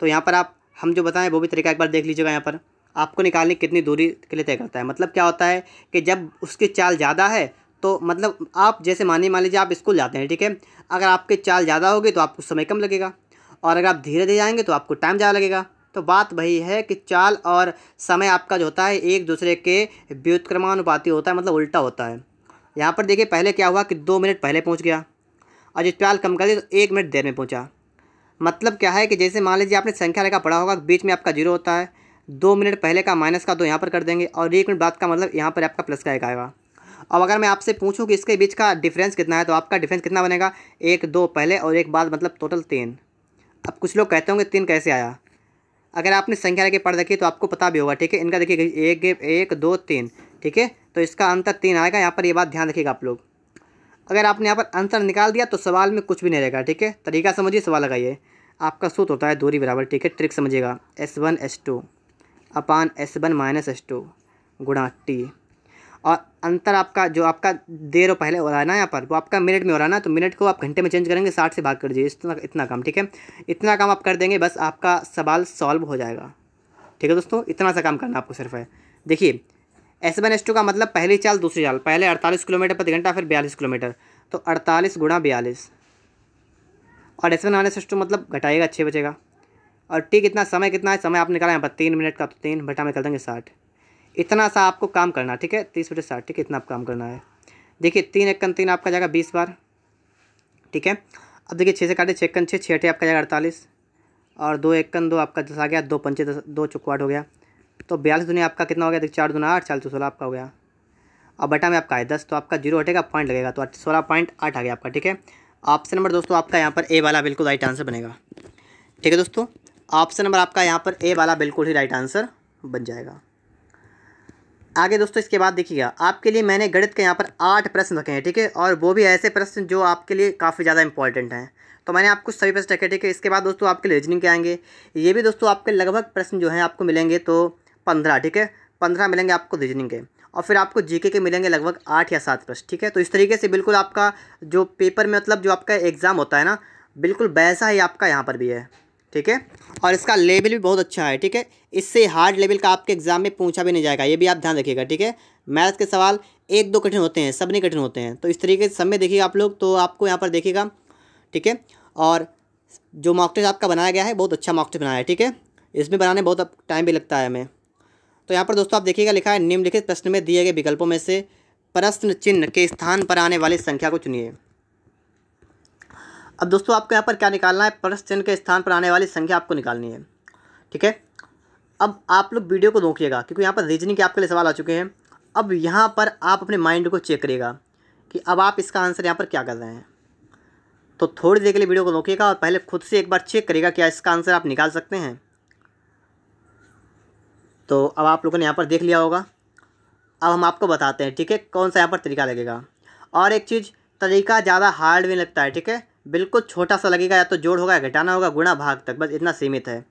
तो यहाँ पर आप हम जो बताएं वो भी तरीका एक बार देख लीजिएगा यहाँ पर आपको निकालने कितनी दूरी के लिए तय करता है मतलब क्या होता है कि जब उसकी चाल ज़्यादा है तो मतलब आप जैसे मानिए मान लीजिए आप स्कूल जाते हैं ठीक है अगर आपके चाल ज़्यादा होगी तो आपको समय कम लगेगा और अगर आप धीरे धीरे जाएंगे तो आपको टाइम ज़्यादा लगेगा तो बात वही है कि चाल और समय आपका जो होता है एक दूसरे के व्युतक्रमानुपाती होता है मतलब उल्टा होता है यहाँ पर देखिए पहले क्या हुआ कि दो मिनट पहले पहुँच गया और स्टॉल कम कर दिया तो एक मिनट देर में पहुँचा मतलब क्या है कि जैसे मान लीजिए आपने संख्या रेखा पढ़ा होगा बीच में आपका जीरो होता है दो मिनट पहले का माइनस का दो यहाँ पर कर देंगे और एक मिनट बाद का मतलब यहाँ पर आपका प्लस का एक आएगा अब अगर मैं आपसे पूछूं कि इसके बीच का डिफरेंस कितना है तो आपका डिफरेंस कितना बनेगा एक दो पहले और एक बाद मतलब टोटल तीन अब कुछ लोग कहते होंगे तीन कैसे आया अगर आपने संख्या रेखा पढ़ रखी तो आपको पता भी होगा ठीक है इनका देखिए एक एक दो तीन ठीक है तो इसका अंतर तीन आएगा यहाँ पर ये बात ध्यान रखिएगा आप लोग अगर आपने यहाँ पर आंसर निकाल दिया तो सवाल में कुछ भी नहीं रहेगा ठीक है तरीका समझिए सवाल लगाइए आपका सूत्र होता है दूरी बराबर ठीक है ट्रिक समझिएगा S one S two upon S one minus S two गुणा टी और अंतर आपका जो आपका देर और पहले हो रहा है ना यहाँ पर वो आपका मिनट में हो रहा है ना तो मिनट को आप घंटे में चेंज करेंगे साठ से भाग कर दीजिए इतना इतना काम ठीक है इतना काम आप कर देंगे बस आपका सवाल सॉल्व हो जाएगा ठीक है दोस्तों इतना सा काम करना आपको सिर्फ है देखिए एस वन एस टू का मतलब पहली चाल दूसरी चाल पहले अड़तालीस किलोमीटर प्रति घंटा फिर बयालीस किलोमीटर तो अड़तालीस गुणा बयालीस और S one minus S two मतलब घटाएगा छः बचेगा और टी कितना समय कितना है समय आप निकाला यहाँ पर तीन मिनट का तो तीन बटा में कर देंगे साठ इतना सा आपको काम करना ठीक है तीस बटे साठ ठीक है इतना आप काम करना है देखिए तीन एक कन तीन आपका जाएगा बीस बार ठीक है अब देखिए छः से काटे छः कन छः छः आपका जाएगा अड़तालीस और दो एक कन दो आपका दस आ गया दो पंचे दस दो चुकवाट हो गया तो बयालीस दुनिया आपका कितना हो गया देखिए चार दुना आठ चालीस तो सोलह आपका हो गया अब बटा में आपका है दस तो आपका जीरो हटेगा पॉइंट लगेगा तो सोलह पॉइंट आठ आ गया आपका ठीक है ऑप्शन नंबर दोस्तों आपका यहाँ पर ए वाला बिल्कुल राइट आंसर बनेगा ठीक है दोस्तों ऑप्शन नंबर आपका यहाँ पर ए वाला बिल्कुल ही राइट आंसर बन जाएगा आगे दोस्तों इसके बाद देखिएगा आपके लिए मैंने गणित के यहाँ पर आठ प्रश्न रखे हैं ठीक है और वो भी ऐसे प्रश्न जो आपके लिए काफ़ी ज़्यादा इंपॉर्टेंट हैं तो मैंने आपको सभी प्रश्न रखे ठीक है इसके बाद दोस्तों आपके लिए रीजनिंग के आएंगे ये भी दोस्तों आपके लगभग प्रश्न जो हैं आपको मिलेंगे तो पंद्रह ठीक है पंद्रह मिलेंगे आपको रीजनिंग के और फिर आपको जीके के मिलेंगे लगभग आठ या सात प्रश्न ठीक है तो इस तरीके से बिल्कुल आपका जो पेपर में मतलब जो आपका एग्ज़ाम होता है ना बिल्कुल वैसा ही आपका यहाँ पर भी है ठीक है और इसका लेवल भी बहुत अच्छा है ठीक है इससे हार्ड लेवल का आपके एग्ज़ाम में पूछा भी नहीं जाएगा ये भी आप ध्यान रखिएगा ठीक है मैथ के सवाल एक दो कठिन होते हैं सब नहीं कठिन होते हैं तो इस तरीके से समय देखिएगा आप लोग तो आपको यहाँ पर देखिएगा ठीक है और जो मॉक टेस्ट आपका बनाया गया है बहुत अच्छा मॉक टेस्ट बनाया है ठीक है इसमें बनाने बहुत टाइम भी लगता है हमें तो यहाँ पर दोस्तों आप देखिएगा लिखा है निम्नलिखित प्रश्न में दिए गए विकल्पों में से प्रश्न चिन्ह के स्थान पर आने वाली संख्या को चुनिए अब दोस्तों आपको यहाँ पर क्या निकालना है प्रश्न चिन्ह के स्थान पर आने वाली संख्या आपको निकालनी है ठीक है अब आप लोग वीडियो को रोकिएगा क्योंकि यहाँ पर रीजनिंग के आपके लिए सवाल आ चुके हैं अब यहाँ पर आप अपने माइंड को चेक करिएगा कि अब आप इसका आंसर यहाँ पर क्या कर रहे हैं तो थोड़ी देर के लिए वीडियो को रोकिएगा और पहले खुद से एक बार चेक करिएगा क्या इसका आंसर आप निकाल सकते हैं तो अब आप लोगों ने यहाँ पर देख लिया होगा अब हम आपको बताते हैं ठीक है कौन सा यहाँ पर तरीका लगेगा और एक चीज़ तरीका ज़्यादा हार्ड भी लगता है ठीक है बिल्कुल छोटा सा लगेगा या तो जोड़ होगा घटाना होगा गुणा भाग तक बस इतना सीमित है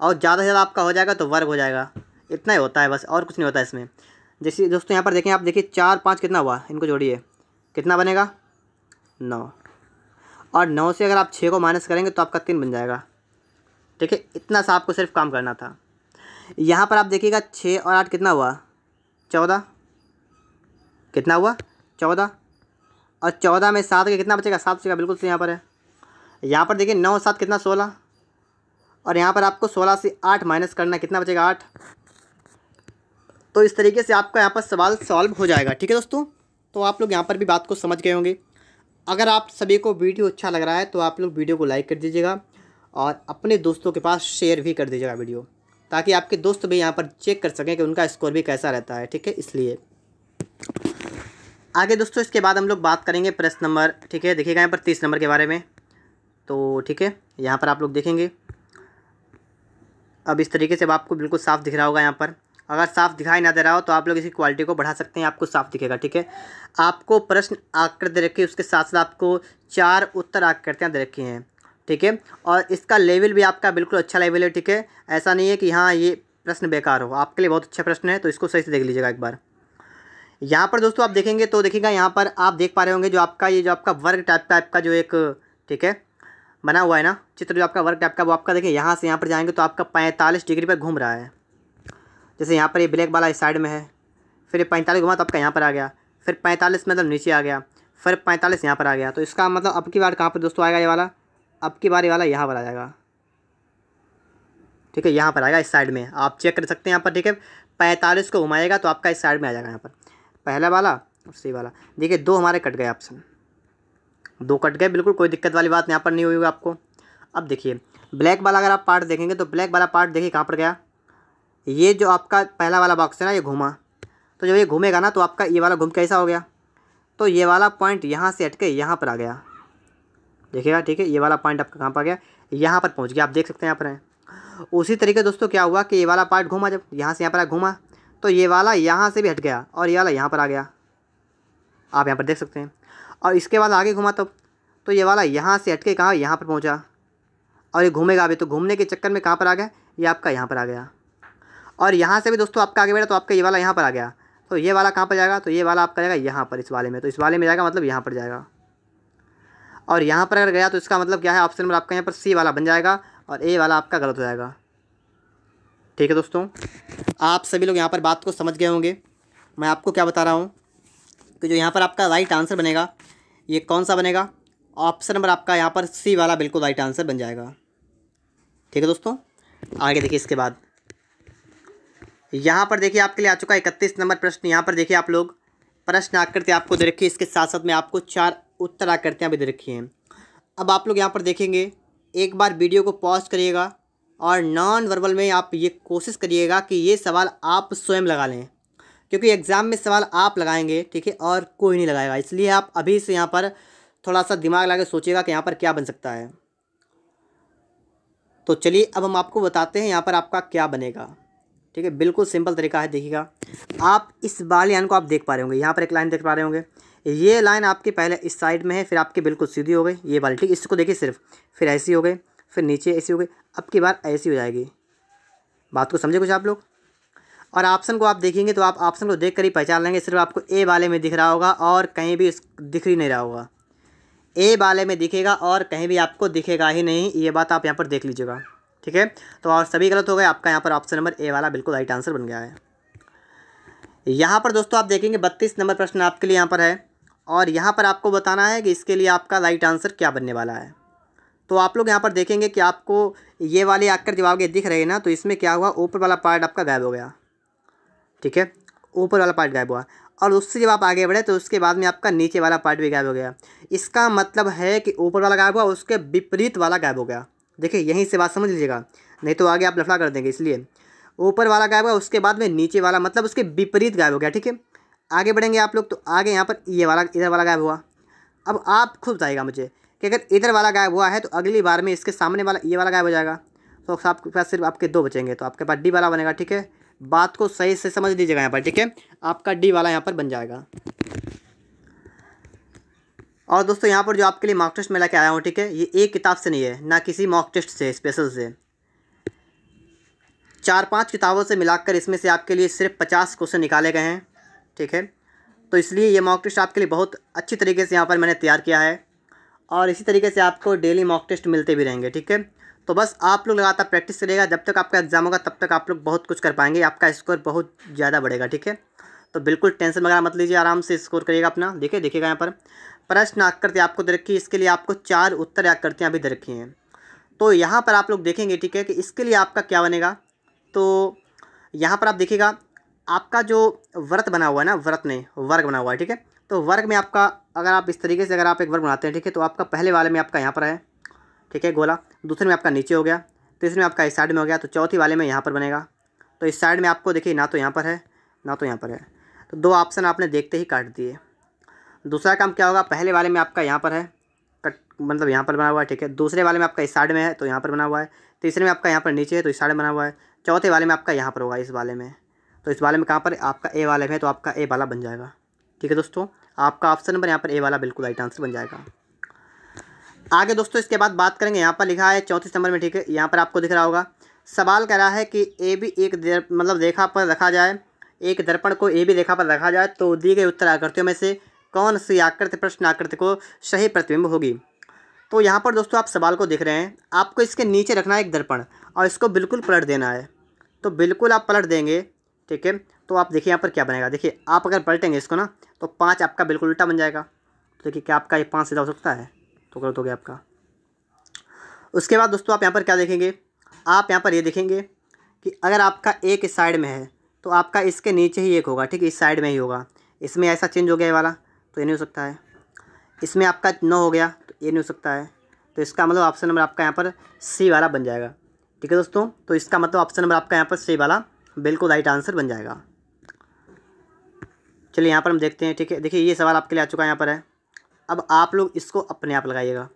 और ज़्यादा से ज़्यादा आपका हो जाएगा तो वर्ग हो जाएगा इतना ही होता है बस और कुछ नहीं होता इसमें जैसे दोस्तों यहाँ पर देखें आप देखिए चार पाँच कितना हुआ इनको जोड़िए कितना बनेगा नौ और नौ से अगर आप छः को माइनस करेंगे तो आपका तीन बन जाएगा ठीक है इतना सा आपको सिर्फ काम करना था यहाँ पर आप देखिएगा छः और आठ कितना हुआ चौदह कितना हुआ चौदह और चौदह में सात का कितना बचेगा सात बचेगा बिल्कुल से यहाँ पर है यहाँ पर देखिए नौ सात कितना सोलह और यहाँ पर आपको सोलह से आठ माइनस करना कितना बचेगा आठ तो इस तरीके से आपका यहाँ पर सवाल सॉल्व हो जाएगा ठीक है दोस्तों तो आप लोग यहाँ पर भी बात को समझ गए होंगे अगर आप सभी को वीडियो अच्छा लग रहा है तो आप लोग वीडियो को लाइक कर दीजिएगा और अपने दोस्तों के पास शेयर भी कर दीजिएगा वीडियो ताकि आपके दोस्त भी यहाँ पर चेक कर सकें कि उनका स्कोर भी कैसा रहता है ठीक है इसलिए आगे दोस्तों इसके बाद हम लोग बात करेंगे प्रश्न नंबर ठीक है देखिएगा यहाँ पर तीस नंबर के बारे में तो ठीक है यहाँ पर आप लोग देखेंगे अब इस तरीके से अब आपको बिल्कुल साफ़ दिख रहा होगा यहाँ पर अगर साफ़ दिखाई ना दे रहा हो तो आप लोग इसकी क्वालिटी को बढ़ा सकते हैं आपको साफ़ दिखेगा ठीक है आपको प्रश्न आकर दे रखे उसके साथ साथ आपको चार उत्तर आकृतियाँ दे रखी हैं ठीक है और इसका लेवल भी आपका बिल्कुल अच्छा लेवल है ठीक है ऐसा नहीं है कि हाँ ये प्रश्न बेकार हो आपके लिए बहुत अच्छा प्रश्न है तो इसको सही से देख लीजिएगा एक बार यहाँ पर दोस्तों आप देखेंगे तो देखिएगा यहाँ पर आप देख पा रहे होंगे जो आपका ये जो आपका वर्ग टाइप टाइप का जो एक ठीक है बना हुआ है ना चित्र जो आपका वर्ग टाइप का वो आपका देखिए यहाँ से यहाँ पर जाएंगे तो आपका पैंतालीस डिग्री पर घूम रहा है जैसे यहाँ पर ये ब्लैक वाला इस साइड में है फिर ये पैंतालीस घुमा तो आपका यहाँ पर आ गया फिर पैंतालीस मतलब नीचे आ गया फिर पैंतालीस यहाँ पर आ गया तो इसका मतलब अब की बार कहाँ पर दोस्तों आएगा ये वाला अब की बारी वाला यहाँ पर आ जाएगा ठीक है यहाँ पर आएगा इस साइड में आप चेक कर सकते हैं यहाँ पर ठीक है पैंतालीस को घुमाएगा तो आपका इस साइड में आ जाएगा यहाँ पर पहला वाला उसी वाला देखिए दो हमारे कट गए ऑप्शन दो कट गए बिल्कुल कोई दिक्कत वाली बात यहाँ पर नहीं हुई आपको अब देखिए ब्लैक वाला अगर आप पार्ट देखेंगे तो ब्लैक वाला पार्ट देखिए कहाँ पर गया ये जो आपका पहला वाला बॉक्स है ना ये घूमा तो जब ये घूमेगा ना तो आपका ये वाला घूम कैसा हो गया तो ये वाला पॉइंट यहाँ से हट के यहाँ पर आ गया देखिएगा ठीक है ये वाला पॉइंट आपका कहाँ पर गया यहाँ पर पहुँच गया आप देख सकते हैं यहाँ पर उसी तरीके दोस्तों क्या हुआ कि ये वाला पार्ट घूमा जब यहाँ से यहाँ पर घूमा तो ये वाला यहाँ से भी हट गया और ये वाला यहाँ पर आ गया आप यहाँ पर देख सकते हैं और इसके बाद आगे घूमा तब तो ये वाला यहाँ से हट के कहाँ यहाँ पर पहुँचा और ये घूमेगा अभी तो घूमने के चक्कर में कहाँ पर आ गया ये आपका यहाँ पर आ गया और यहाँ से भी दोस्तों आपका आगे बढ़ा तो आपका ये वाला यहाँ पर आ गया तो ये वाला कहाँ पर जाएगा तो ये वाला आपका जाएगा यहाँ पर इस वाले में तो इस वाले में जाएगा मतलब यहाँ पर जाएगा और यहाँ पर अगर गया तो इसका मतलब क्या है ऑप्शन नंबर आपका यहाँ पर सी वाला बन जाएगा और ए वाला आपका गलत हो जाएगा ठीक है दोस्तों आप सभी लोग यहाँ पर बात को समझ गए होंगे मैं आपको क्या बता रहा हूँ कि जो यहाँ पर आपका राइट आंसर बनेगा ये कौन सा बनेगा ऑप्शन नंबर आपका यहाँ पर सी वाला बिल्कुल राइट आंसर बन जाएगा ठीक है दोस्तों आगे देखिए इसके बाद यहाँ पर देखिए आपके लिए आ चुका है इकतीस नंबर प्रश्न यहाँ पर देखिए आप लोग प्रश्न आकृति आपको दे रखी इसके साथ साथ में आपको चार उत्तर आकृतियाँ भी दे रखी हैं अब आप लोग यहाँ पर देखेंगे एक बार वीडियो को पॉज करिएगा और नॉन वर्बल में आप ये कोशिश करिएगा कि ये सवाल आप स्वयं लगा लें क्योंकि एग्ज़ाम में सवाल आप लगाएंगे ठीक है और कोई नहीं लगाएगा इसलिए आप अभी से यहाँ पर थोड़ा सा दिमाग लगा सोचिएगा कि यहाँ पर क्या बन सकता है तो चलिए अब हम आपको बताते हैं यहाँ पर आपका क्या बनेगा ठीक है बिल्कुल सिंपल तरीका है देखिएगा आप इस बाल यान को आप देख पा रहे होंगे यहाँ पर एक लाइन देख पा रहे होंगे ये लाइन आपके पहले इस साइड में है फिर आपके बिल्कुल सीधी हो गई ये वाली ठीक इसको देखिए सिर्फ फिर ऐसी हो गई फिर नीचे ऐसी हो गई अब की बार ऐसी हो जाएगी बात को समझे कुछ आप लोग और ऑप्शन को आप देखेंगे तो आप ऑप्शन को देख कर ही पहचान लेंगे सिर्फ आपको ए वाले में दिख रहा होगा और कहीं भी दिख ही नहीं रहा होगा ए वाले में दिखेगा और कहीं भी आपको दिखेगा ही नहीं ये बात आप यहाँ पर देख लीजिएगा ठीक है तो और सभी गलत हो गए आपका यहाँ पर ऑप्शन नंबर ए वाला बिल्कुल राइट आंसर बन गया है यहाँ पर दोस्तों आप देखेंगे बत्तीस नंबर प्रश्न आपके लिए यहाँ पर है और यहाँ पर आपको बताना है कि इसके लिए आपका राइट आंसर क्या बनने वाला है तो आप लोग यहाँ पर देखेंगे कि आपको ये वाले आकर जब आपके दिख रहे हैं ना तो इसमें क्या हुआ ऊपर वाला पार्ट आपका गायब हो गया ठीक है ऊपर वाला पार्ट गायब हुआ और उससे जब आप आगे बढ़े तो उसके बाद में आपका नीचे वाला पार्ट भी गायब हो गया इसका मतलब है कि ऊपर वाला गायब हुआ उसके विपरीत वाला गायब हो गया देखिए यहीं से बात समझ लीजिएगा नहीं तो आगे आप लफड़ा कर देंगे इसलिए ऊपर वाला गायब हुआ उसके बाद में नीचे वाला मतलब उसके विपरीत गायब हो गया ठीक है आगे बढ़ेंगे आप लोग तो आगे यहाँ पर ये वाला इधर वाला गायब हुआ अब आप खुद बताइएगा मुझे कि अगर इधर वाला गायब हुआ है तो अगली बार में इसके सामने वाला ये वाला गायब हो जाएगा तो आपके पास सिर्फ आपके दो बचेंगे तो आपके पास डी वाला बनेगा ठीक है बात को सही से समझ लीजिएगा यहाँ पर ठीक है आपका डी वाला यहाँ पर बन जाएगा और दोस्तों यहाँ पर जो आपके लिए मॉक टेस्ट में लेके आया हूँ ठीक है ये एक किताब से नहीं है ना किसी मॉक टेस्ट से स्पेशल से चार पांच किताबों से मिलाकर इसमें से आपके लिए सिर्फ पचास क्वेश्चन निकाले गए हैं ठीक है तो इसलिए ये मॉक टेस्ट आपके लिए बहुत अच्छी तरीके से यहाँ पर मैंने तैयार किया है और इसी तरीके से आपको डेली मॉक टेस्ट मिलते भी रहेंगे ठीक है तो बस आप लोग लगातार प्रैक्टिस करेगा जब तक आपका एग्ज़ाम होगा तब तक आप लोग बहुत कुछ कर पाएंगे आपका स्कोर बहुत ज़्यादा बढ़ेगा ठीक है तो बिल्कुल टेंशन वगैरह मत लीजिए आराम से स्कोर करिएगा अपना देखिए देखिएगा यहाँ पर प्रश्न आकृति आपको दे रखी है इसके लिए आपको चार उत्तर आकृतियाँ भी दे रखी हैं तो यहाँ पर आप लोग देखेंगे ठीक है कि इसके लिए आपका क्या बनेगा तो यहाँ पर आप देखिएगा आपका जो व्रत बना हुआ है ना व्रत नहीं वर्ग बना हुआ है ठीक है तो वर्ग में आपका अगर आप इस तरीके से अगर आप एक वर्ग बनाते हैं ठीक है तो आपका पहले वाले में आपका यहाँ पर है ठीक है गोला दूसरे में आपका नीचे हो गया तीसरे में आपका इस साइड में हो गया तो चौथी वाले में यहाँ पर बनेगा तो इस साइड में आपको देखिए ना तो यहाँ पर है ना तो यहाँ पर है तो दो ऑप्शन आपने देखते ही काट दिए दूसरा काम क्या होगा पहले वाले में आपका यहाँ पर है कट मतलब यहाँ पर बना हुआ है ठीक है दूसरे वाले में आपका इस साइड में है तो यहाँ पर बना हुआ है तीसरे में आपका यहाँ पर नीचे है तो इस साइड में बना हुआ है चौथे वाले में आपका यहाँ पर होगा इस वाले में तो इस वाले में कहाँ पर आपका ए वाले में है तो आपका ए वाला बन जाएगा ठीक है दोस्तों आपका ऑप्शन नंबर यहाँ पर ए वाला बिल्कुल राइट आंसर बन जाएगा आगे दोस्तों इसके बाद बात करेंगे यहाँ पर लिखा है चौंतीस नंबर में ठीक है यहाँ पर आपको दिख रहा होगा सवाल कह रहा है कि ए भी एक मतलब रेखा पर रखा जाए एक दर्पण को ए भी रेखा पर रखा जाए तो दी गई उत्तर आकृतियों में से कौन सी आकृति प्रश्न आकृति को सही प्रतिबिंब होगी तो यहाँ पर दोस्तों आप सवाल को देख रहे हैं आपको इसके नीचे रखना है एक दर्पण और इसको बिल्कुल पलट देना है तो बिल्कुल आप पलट देंगे ठीक है तो आप देखिए यहाँ पर क्या बनेगा देखिए आप अगर पलटेंगे इसको ना तो पाँच आपका बिल्कुल उल्टा बन जाएगा तो देखिए क्या आपका ये पाँच सीधा हो सकता है तो गलत हो गया आपका उसके बाद दोस्तों आप यहाँ पर क्या देखेंगे आप यहाँ पर ये देखेंगे कि अगर आपका एक इस साइड में है तो आपका इसके नीचे ही एक होगा ठीक है इस साइड में ही होगा इसमें ऐसा चेंज हो गया ये वाला तो ये नहीं हो सकता है इसमें आपका नौ हो गया तो ये नहीं हो सकता है तो इसका मतलब ऑप्शन नंबर आपका यहाँ पर सी वाला बन जाएगा ठीक है दोस्तों तो इसका मतलब ऑप्शन नंबर आपका यहाँ पर सी वाला बिल्कुल राइट आंसर बन जाएगा चलिए यहाँ पर हम देखते हैं ठीक है देखिए ये सवाल आपके लिए आ चुका है यहाँ पर है अब आप लोग इसको अपने आप लगाइएगा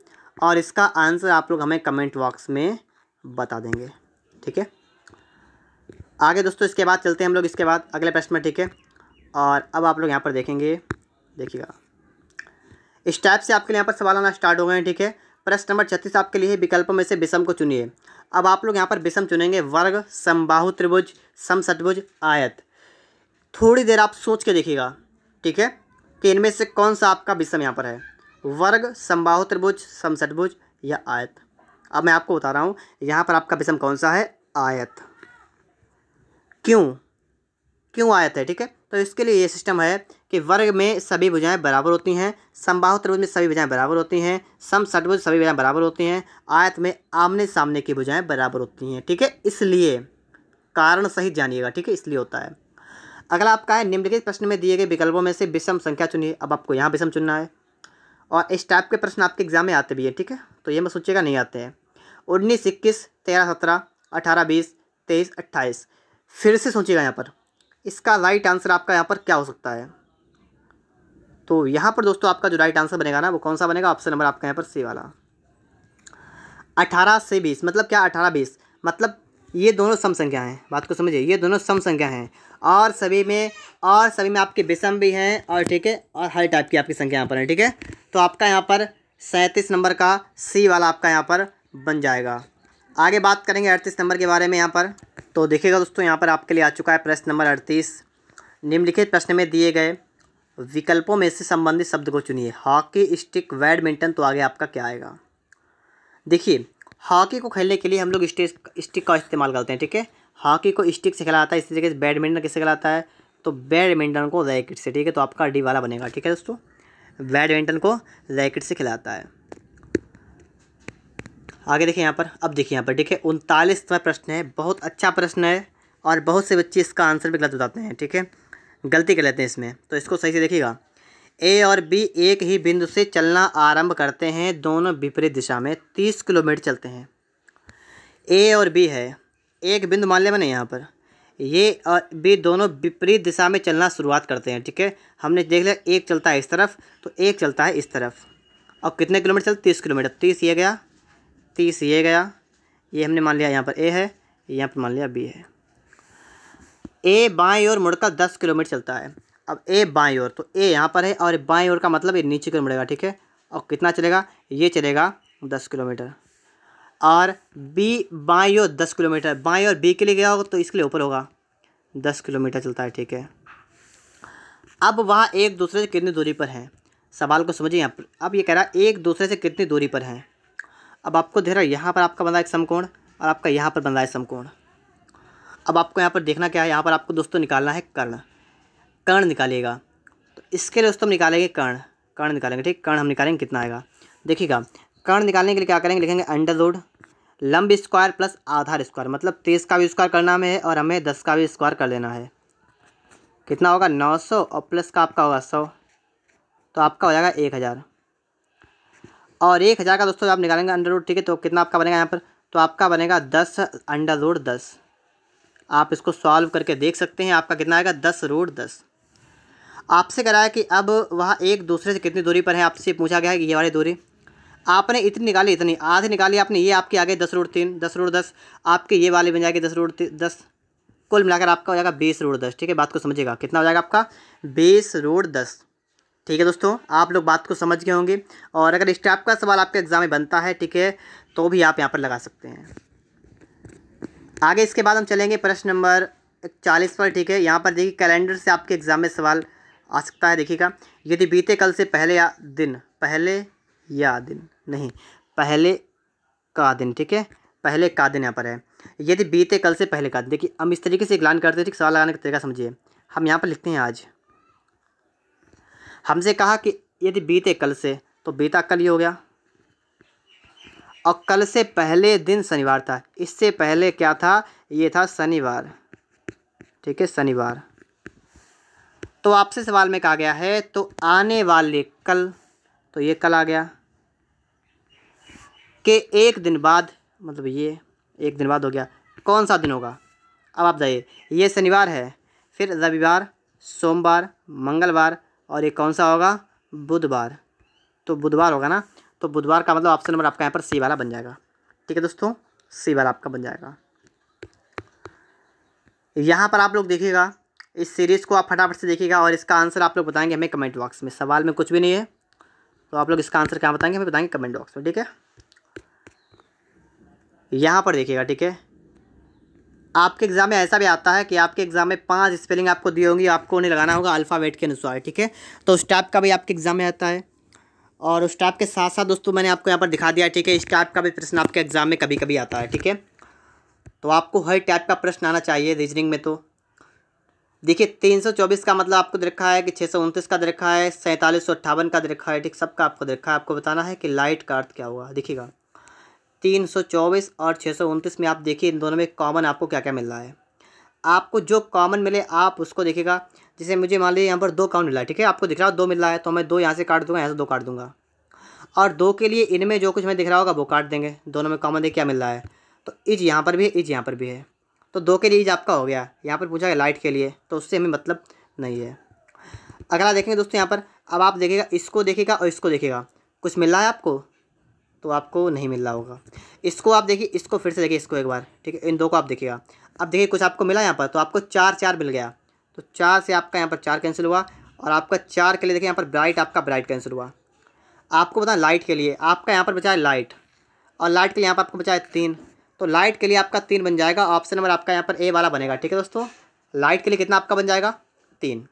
और इसका आंसर आप लोग हमें कमेंट बॉक्स में बता देंगे ठीक है आगे दोस्तों इसके बाद चलते हैं हम लोग इसके बाद अगले प्रश्न में ठीक है और अब आप लोग यहाँ पर देखेंगे देखिएगा इस टाइप से आपके लिए यहाँ पर सवाल आना स्टार्ट हो गए हैं ठीक है प्रश्न नंबर छत्तीस आपके लिए विकल्पों में से विषम को चुनिए अब आप लोग यहाँ पर विषम चुनेंगे वर्ग समबाहु त्रिभुज समसत्भुज आयत थोड़ी देर आप सोच के देखिएगा ठीक है कि इनमें से कौन सा आपका विषम यहाँ पर है वर्ग समबाहु त्रिभुज समसटभुज या आयत अब मैं आपको बता रहा हूँ यहाँ पर आपका विषम कौन सा है आयत क्यों क्यों आयत है ठीक है तो इसके लिए ये सिस्टम है कि वर्ग में सभी भुजाएं बराबर होती हैं समबाहु त्रिभुज में सभी भुजाएं बराबर होती हैं सम षटभुज सभी भुजाएं बराबर होती हैं आयत में आमने सामने की भुजाएं बराबर होती हैं ठीक है इसलिए कारण सही जानिएगा ठीक है इसलिए होता है अगला आपका है निम्नलिखित प्रश्न में दिए गए विकल्पों में से विषम संख्या चुनिए अब आपको यहाँ विषम चुनना है और इस टाइप के प्रश्न आपके एग्जाम में आते भी है ठीक है तो ये मैं सोचिएगा नहीं आते हैं उन्नीस इक्कीस तेरह सत्रह अठारह बीस तेईस अट्ठाईस फिर से सोचिएगा यहाँ पर इसका राइट आंसर आपका यहाँ पर क्या हो सकता है तो यहाँ पर दोस्तों आपका जो राइट आंसर बनेगा ना वो कौन सा बनेगा ऑप्शन नंबर आपका यहाँ पर सी वाला अठारह से बीस मतलब क्या अठारह बीस मतलब ये दोनों सम संख्या हैं बात को समझिए ये दोनों सम संख्या हैं और सभी में और सभी में आपके विषम भी हैं और ठीक है और हर टाइप की आपकी संख्या यहाँ पर है ठीक है तो आपका यहाँ पर सैंतीस नंबर का सी वाला आपका यहाँ पर बन जाएगा आगे बात करेंगे अड़तीस नंबर के बारे में यहाँ पर तो देखिएगा दोस्तों यहाँ पर आपके लिए आ चुका है प्रश्न नंबर अड़तीस निम्नलिखित प्रश्न में दिए गए विकल्पों में से संबंधित शब्द को चुनिए हॉकी स्टिक बैडमिंटन तो आगे आपका क्या आएगा देखिए हॉकी को खेलने के लिए हम लोग स्टिक स्टिक का इस्तेमाल करते हैं ठीक है हॉकी को स्टिक से खिलाता है इसी तरीके से बैडमिंटन किससे खिलाता है तो बैडमिंटन को रैकेट से ठीक है तो आपका डी वाला बनेगा ठीक है दोस्तों बैडमिंटन को रैकेट से खिलाता है आगे देखिए यहाँ पर अब देखिए यहाँ पर ठीक है उनतालीसवा प्रश्न है बहुत अच्छा प्रश्न है और बहुत से बच्चे इसका आंसर भी गलत बताते हैं ठीक है गलती कर लेते हैं इसमें तो इसको सही से देखिएगा ए और बी एक ही बिंदु से चलना आरंभ करते हैं दोनों विपरीत दिशा में तीस किलोमीटर चलते हैं ए और बी है एक बिंदु मान लिया मैंने यहाँ पर ये और बी दोनों विपरीत दिशा में चलना शुरुआत करते हैं ठीक है हमने देख लिया एक चलता है इस तरफ तो एक चलता है इस तरफ और कितने किलोमीटर चलते तीस किलोमीटर तीस ये गया तीस ये गया ये हमने मान लिया यहाँ पर ए है यहाँ पर मान लिया बी है ए बाएं ओर मुड़कर दस किलोमीटर चलता है अब ए बाएं ओर तो ए यहाँ पर है और बाएं ओर का मतलब ये नीचे की ओर मुड़ेगा ठीक है और कितना चलेगा ये चलेगा दस किलोमीटर और बी बाएं ओर दस किलोमीटर बाएं ओर बी के लिए गया होगा तो इसके लिए ऊपर होगा दस किलोमीटर चलता है ठीक है अब वहाँ एक दूसरे से कितनी दूरी पर हैं सवाल को समझिए यहाँ पर अब ये कह रहा है एक दूसरे से कितनी दूरी पर हैं अब आपको दे रहा है यहाँ पर आपका बन रहा है एक समकोण और आपका यहाँ पर बन रहा है समकोण अब आपको यहाँ पर देखना क्या है यहाँ पर आपको दोस्तों निकालना है कर्ण कर्ण निकालिएगा तो इसके लिए दोस्तों हम निकालेंगे कर्ण कर्ण निकालेंगे ठीक कर्ण हम निकालेंगे कितना आएगा देखिएगा कर्ण निकालने के लिए क्या करेंगे लिखेंगे अंडर रोड लंब स्क्वायर प्लस आधार स्क्वायर मतलब तेईस का भी स्क्वायर करना है और हमें दस का भी स्क्वायर कर लेना है कितना होगा नौ सौ और प्लस का आपका होगा सौ तो आपका हो जाएगा एक हज़ार और एक हज़ार का दोस्तों आप निकालेंगे अंडर रोड ठीक है तो कितना आपका बनेगा यहाँ पर तो आपका बनेगा दस अंडर रोड दस आप इसको सॉल्व करके देख सकते हैं आपका कितना आएगा दस रोड दस आपसे कराया कि अब वहाँ एक दूसरे से कितनी दूरी पर है आपसे पूछा गया है कि ये वाली दूरी आपने इतनी निकाली इतनी आधी निकाली आपने ये आपके आगे दस रोड तीन दस रोड दस आपके ये वाले बन जाएगी दस रोड दस कुल मिलाकर आपका हो जाएगा बीस रोड दस ठीक है बात को समझिएगा कितना हो जाएगा आपका बीस रोड दस ठीक है दोस्तों आप लोग बात को समझ गए होंगे और अगर इस टाइप का सवाल आपके एग्ज़ाम में बनता है ठीक है तो भी आप यहाँ पर लगा सकते हैं आगे इसके बाद हम चलेंगे प्रश्न नंबर चालीस पर ठीक है यहाँ पर देखिए कैलेंडर से आपके एग्ज़ाम में सवाल आ सकता है देखिएगा यदि बीते कल से पहले या दिन पहले या दिन नहीं पहले का दिन ठीक है पहले का दिन यहाँ पर है यदि बीते कल से पहले का दिन देखिए हम इस तरीके से एग्लान करते हैं ठीक सवाल लगाने का तरीका समझिए हम यहाँ पर लिखते हैं आज हमसे कहा कि यदि बीते कल से तो बीता कल ही हो गया और कल से पहले दिन शनिवार था इससे पहले क्या था ये था शनिवार ठीक है शनिवार तो आपसे सवाल में कहा गया है तो आने वाले कल तो ये कल आ गया के एक दिन बाद मतलब ये एक दिन बाद हो गया कौन सा दिन होगा अब आप जाइए ये शनिवार है फिर रविवार सोमवार मंगलवार और ये कौन सा होगा बुधवार तो बुधवार होगा ना तो बुधवार का मतलब ऑप्शन नंबर आपका यहाँ पर सी वाला बन जाएगा ठीक है दोस्तों सी वाला आपका बन जाएगा यहाँ पर आप लोग देखिएगा इस सीरीज़ को आप फटाफट से देखिएगा और इसका आंसर आप लोग बताएंगे हमें कमेंट बॉक्स में सवाल में कुछ भी नहीं है तो आप लोग इसका आंसर क्या बताएंगे हमें बताएंगे कमेंट बॉक्स में ठीक है यहाँ पर देखिएगा ठीक है आपके एग्ज़ाम में ऐसा भी आता है कि आपके एग्ज़ाम में पांच स्पेलिंग आपको दी होंगी आपको उन्हें लगाना होगा अल्फ़ाबेट के अनुसार ठीक है तो उस टाइप का भी आपके एग्ज़ाम में आता है और उस टाइप के साथ साथ दोस्तों मैंने आपको यहाँ पर दिखा दिया ठीक है इस टाइप का भी प्रश्न आपके एग्ज़ाम में कभी कभी आता है ठीक है तो आपको हर टाइप का प्रश्न आना चाहिए रीजनिंग में तो देखिए तीन सौ चौबीस का मतलब आपको देखा है कि छः सौ उनतीस का देखा है सैंतालीस सौ अट्ठावन का देखा है ठीक सबका आपको देखा है आपको बताना है कि लाइट का अर्थ क्या हुआ देखिएगा तीन सौ चौबीस और छः सौ उनतीस में आप देखिए इन दोनों में कॉमन आपको क्या क्या मिल रहा है आपको जो कॉमन मिले आप उसको देखिएगा जैसे मुझे मान लीजिए यहाँ पर दो काउंट मिला है ठीक है आपको दिख रहा है दो मिल रहा है तो मैं दो यहाँ से काट दूंगा यहाँ से दो काट दूंगा और दो के लिए इनमें जो कुछ मैं दिख रहा होगा वो काट देंगे दोनों में कॉमन देखिए क्या मिल रहा है तो इज यहाँ पर भी है इज यहाँ पर भी है तो दो के लिए इज आपका हो गया यहाँ पर पूछा गया लाइट के लिए तो उससे हमें मतलब नहीं है अगला देखेंगे दोस्तों यहाँ पर अब आप देखेगा इसको देखेगा और इसको देखेगा कुछ मिल रहा है आपको तो आपको नहीं मिल रहा होगा इसको आप देखिए इसको फिर से देखिए इसको एक बार ठीक है इन दो को आप देखिएगा अब देखिए कुछ आपको मिला यहाँ पर तो आपको चार चार मिल गया तो चार से आपका यहाँ पर चार कैंसिल हुआ और आपका चार के लिए देखिए यहाँ पर ब्राइट आपका ब्राइट कैंसिल हुआ आपको बताएं लाइट के लिए आपका यहाँ पर बचा है लाइट और लाइट के लिए यहाँ पर आपको बचा है तीन तो लाइट के लिए आपका तीन बन जाएगा ऑप्शन नंबर आपका यहाँ पर ए वाला बनेगा ठीक है दोस्तों लाइट के लिए कितना आपका बन जाएगा तीन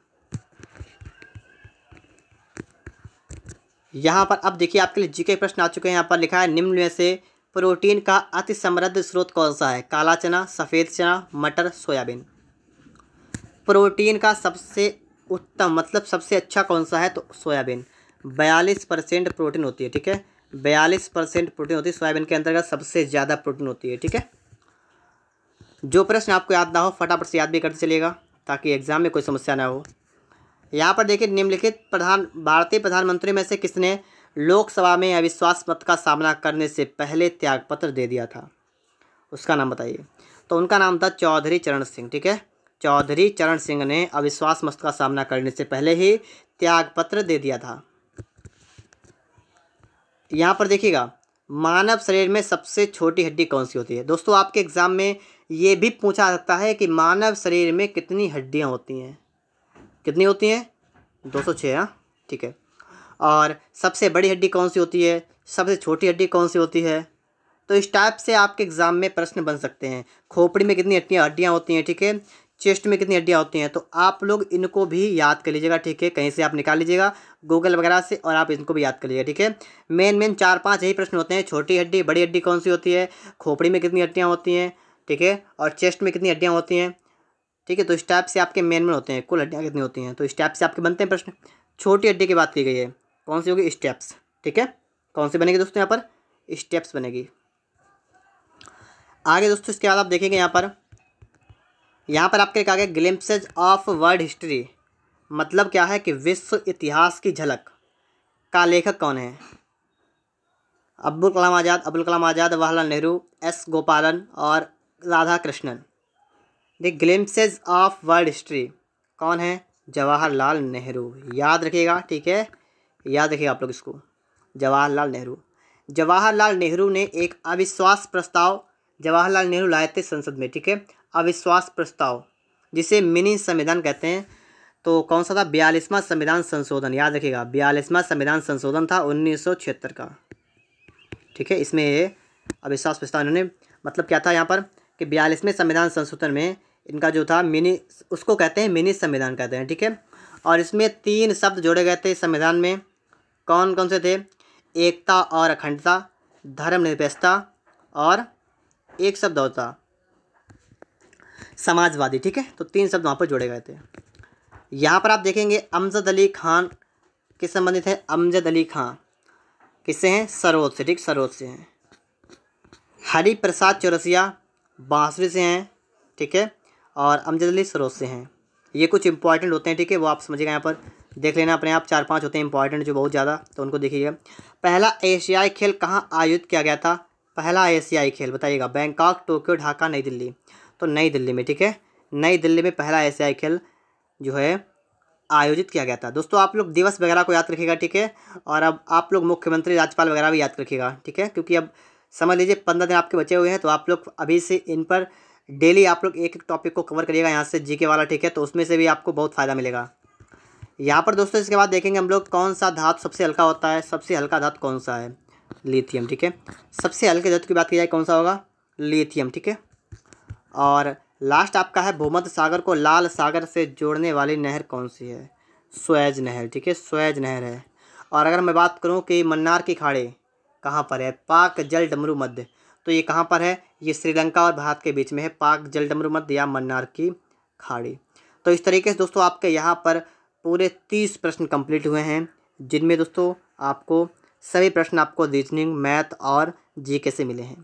यहाँ पर अब देखिए आपके लिए जीके प्रश्न आ चुके हैं यहाँ पर लिखा है निम्न में से प्रोटीन का अति समृद्ध स्रोत कौन सा है काला चना सफ़ेद चना मटर सोयाबीन प्रोटीन का सबसे उत्तम मतलब सबसे अच्छा कौन सा है तो सोयाबीन बयालीस परसेंट प्रोटीन होती है ठीक है बयालीस परसेंट प्रोटीन होती है सोयाबीन के अंतर्गत सबसे ज़्यादा प्रोटीन होती है ठीक है जो प्रश्न आपको याद ना हो फटाफट से याद भी करते चलेगा ताकि एग्जाम में कोई समस्या ना हो यहाँ पर देखिए निम्नलिखित प्रधान भारतीय प्रधानमंत्री में से किसने लोकसभा में अविश्वास मत का सामना करने से पहले त्यागपत्र दे दिया था उसका नाम बताइए तो उनका नाम था चौधरी चरण सिंह ठीक है चौधरी चरण सिंह ने अविश्वास मत का सामना करने से पहले ही त्यागपत्र दे दिया था यहाँ पर देखिएगा मानव शरीर में सबसे छोटी हड्डी कौन सी होती है दोस्तों आपके एग्ज़ाम में ये भी पूछा जाता है कि मानव शरीर में कितनी हड्डियाँ होती हैं कितनी होती हैं दो सौ छः हाँ ठीक है और सबसे बड़ी हड्डी कौन सी होती है सबसे छोटी हड्डी कौन सी होती है तो इस टाइप से आपके एग्ज़ाम में प्रश्न बन सकते हैं खोपड़ी में कितनी हड्डियाँ हड्डियाँ होती हैं ठीक है चेस्ट में कितनी हड्डियाँ होती हैं तो आप लोग इनको भी याद कर लीजिएगा ठीक है कहीं से आप निकाल लीजिएगा गूगल वगैरह से और आप इनको भी याद कर लीजिएगा ठीक है मेन मेन चार पाँच यही प्रश्न होते हैं छोटी हड्डी बड़ी हड्डी कौन सी होती है खोपड़ी में कितनी हड्डियाँ होती हैं ठीक है और चेस्ट में कितनी हड्डियाँ होती हैं ठीक है तो इस टाइप से आपके मेन मेन होते हैं कुल हड्डियाँ कितनी होती हैं तो इस टाइप से आपके बनते हैं प्रश्न छोटी हड्डी की बात की गई है कौन सी होगी स्टेप्स ठीक है कौन सी बनेगी दोस्तों यहाँ पर स्टेप्स बनेगी आगे दोस्तों इसके बाद आप देखेंगे यहाँ पर यहाँ पर आपके कहा गया ग्लिम्पसेज ऑफ वर्ल्ड हिस्ट्री मतलब क्या है कि विश्व इतिहास की झलक का लेखक कौन है अब्दुल कलाम आज़ाद अब्दुल कलाम आज़ाद जवाहरलाल नेहरू एस गोपालन और Radha Krishnan the glimpses of world history कौन है जवाहरलाल नेहरू याद रखिएगा ठीक है याद रखिएगा आप लोग इसको जवाहरलाल नेहरू जवाहरलाल नेहरू ने एक अविश्वास प्रस्ताव जवाहरलाल नेहरू लाए थे संसद में ठीक है अविश्वास प्रस्ताव जिसे मिनी संविधान कहते हैं तो कौन सा था बयालीसवां संविधान संशोधन याद रखिएगा बयालीसवां संविधान संशोधन था उन्नीस का ठीक है इसमें ये अविश्वास प्रस्ताव इन्होंने मतलब क्या था यहाँ पर कि बयालीसवें संविधान संशोधन में इनका जो था मिनी उसको कहते हैं मिनी संविधान कहते हैं ठीक है और इसमें तीन शब्द जोड़े गए थे संविधान में कौन कौन से थे एकता और अखंडता धर्मनिरपेक्षता और एक शब्द होता समाजवादी ठीक है तो तीन शब्द वहाँ पर जोड़े गए थे यहाँ पर आप देखेंगे अमजद अली खान किस संबंधित है अमजद अली खान किससे हैं सरोज से ठीक सरोज से हैं हरी प्रसाद चौरसिया बांसुरी से हैं ठीक है और अमजद अली सरोज से हैं ये कुछ इंपॉर्टेंट होते हैं ठीक है वो आप समझिएगा यहाँ पर देख लेना अपने आप चार पांच होते हैं इंपॉर्टेंट जो बहुत ज़्यादा तो उनको देखिएगा पहला एशियाई खेल कहाँ आयोजित किया गया था पहला एशियाई खेल बताइएगा बैंकॉक टोक्यो ढाका नई दिल्ली तो नई दिल्ली में ठीक है नई दिल्ली में पहला एशियाई खेल जो है आयोजित किया गया था दोस्तों आप लोग दिवस वगैरह को याद रखिएगा ठीक है और अब आप लोग मुख्यमंत्री राज्यपाल वगैरह भी याद रखिएगा ठीक है क्योंकि अब समझ लीजिए पंद्रह दिन आपके बचे हुए हैं तो आप लोग अभी से इन पर डेली आप लोग एक एक टॉपिक को कवर करिएगा यहाँ से जीके वाला ठीक है तो उसमें से भी आपको बहुत फ़ायदा मिलेगा यहाँ पर दोस्तों इसके बाद देखेंगे हम लोग कौन सा धातु सबसे हल्का होता है सबसे हल्का धातु कौन सा है लिथियम ठीक है सबसे हल्के धातु की बात की जाए कौन सा होगा लिथियम ठीक है और लास्ट आपका है भूमध्य सागर को लाल सागर से जोड़ने वाली नहर कौन सी है स्वेज नहर ठीक है स्वेज नहर है और अगर मैं बात करूँ कि मन्नार की खाड़ी कहाँ पर है पाक जल डमरू मध्य तो ये कहाँ पर है ये श्रीलंका और भारत के बीच में है पाक जल डमरू मध्य या मन्नार की खाड़ी तो इस तरीके से दोस्तों आपके यहाँ पर पूरे तीस प्रश्न कंप्लीट हुए हैं जिनमें दोस्तों आपको सभी प्रश्न आपको रीजनिंग मैथ और जी से मिले हैं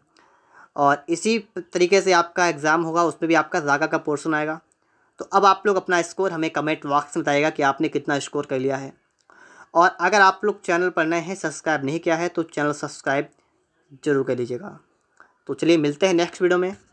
और इसी तरीके से आपका एग्ज़ाम होगा उसमें भी आपका जागा का पोर्सन आएगा तो अब आप लोग अपना स्कोर हमें कमेंट बॉक्स में बताएगा कि आपने कितना स्कोर कर लिया है और अगर आप लोग चैनल पर नए हैं सब्सक्राइब नहीं किया है तो चैनल सब्सक्राइब ज़रूर कर लीजिएगा तो चलिए मिलते हैं नेक्स्ट वीडियो में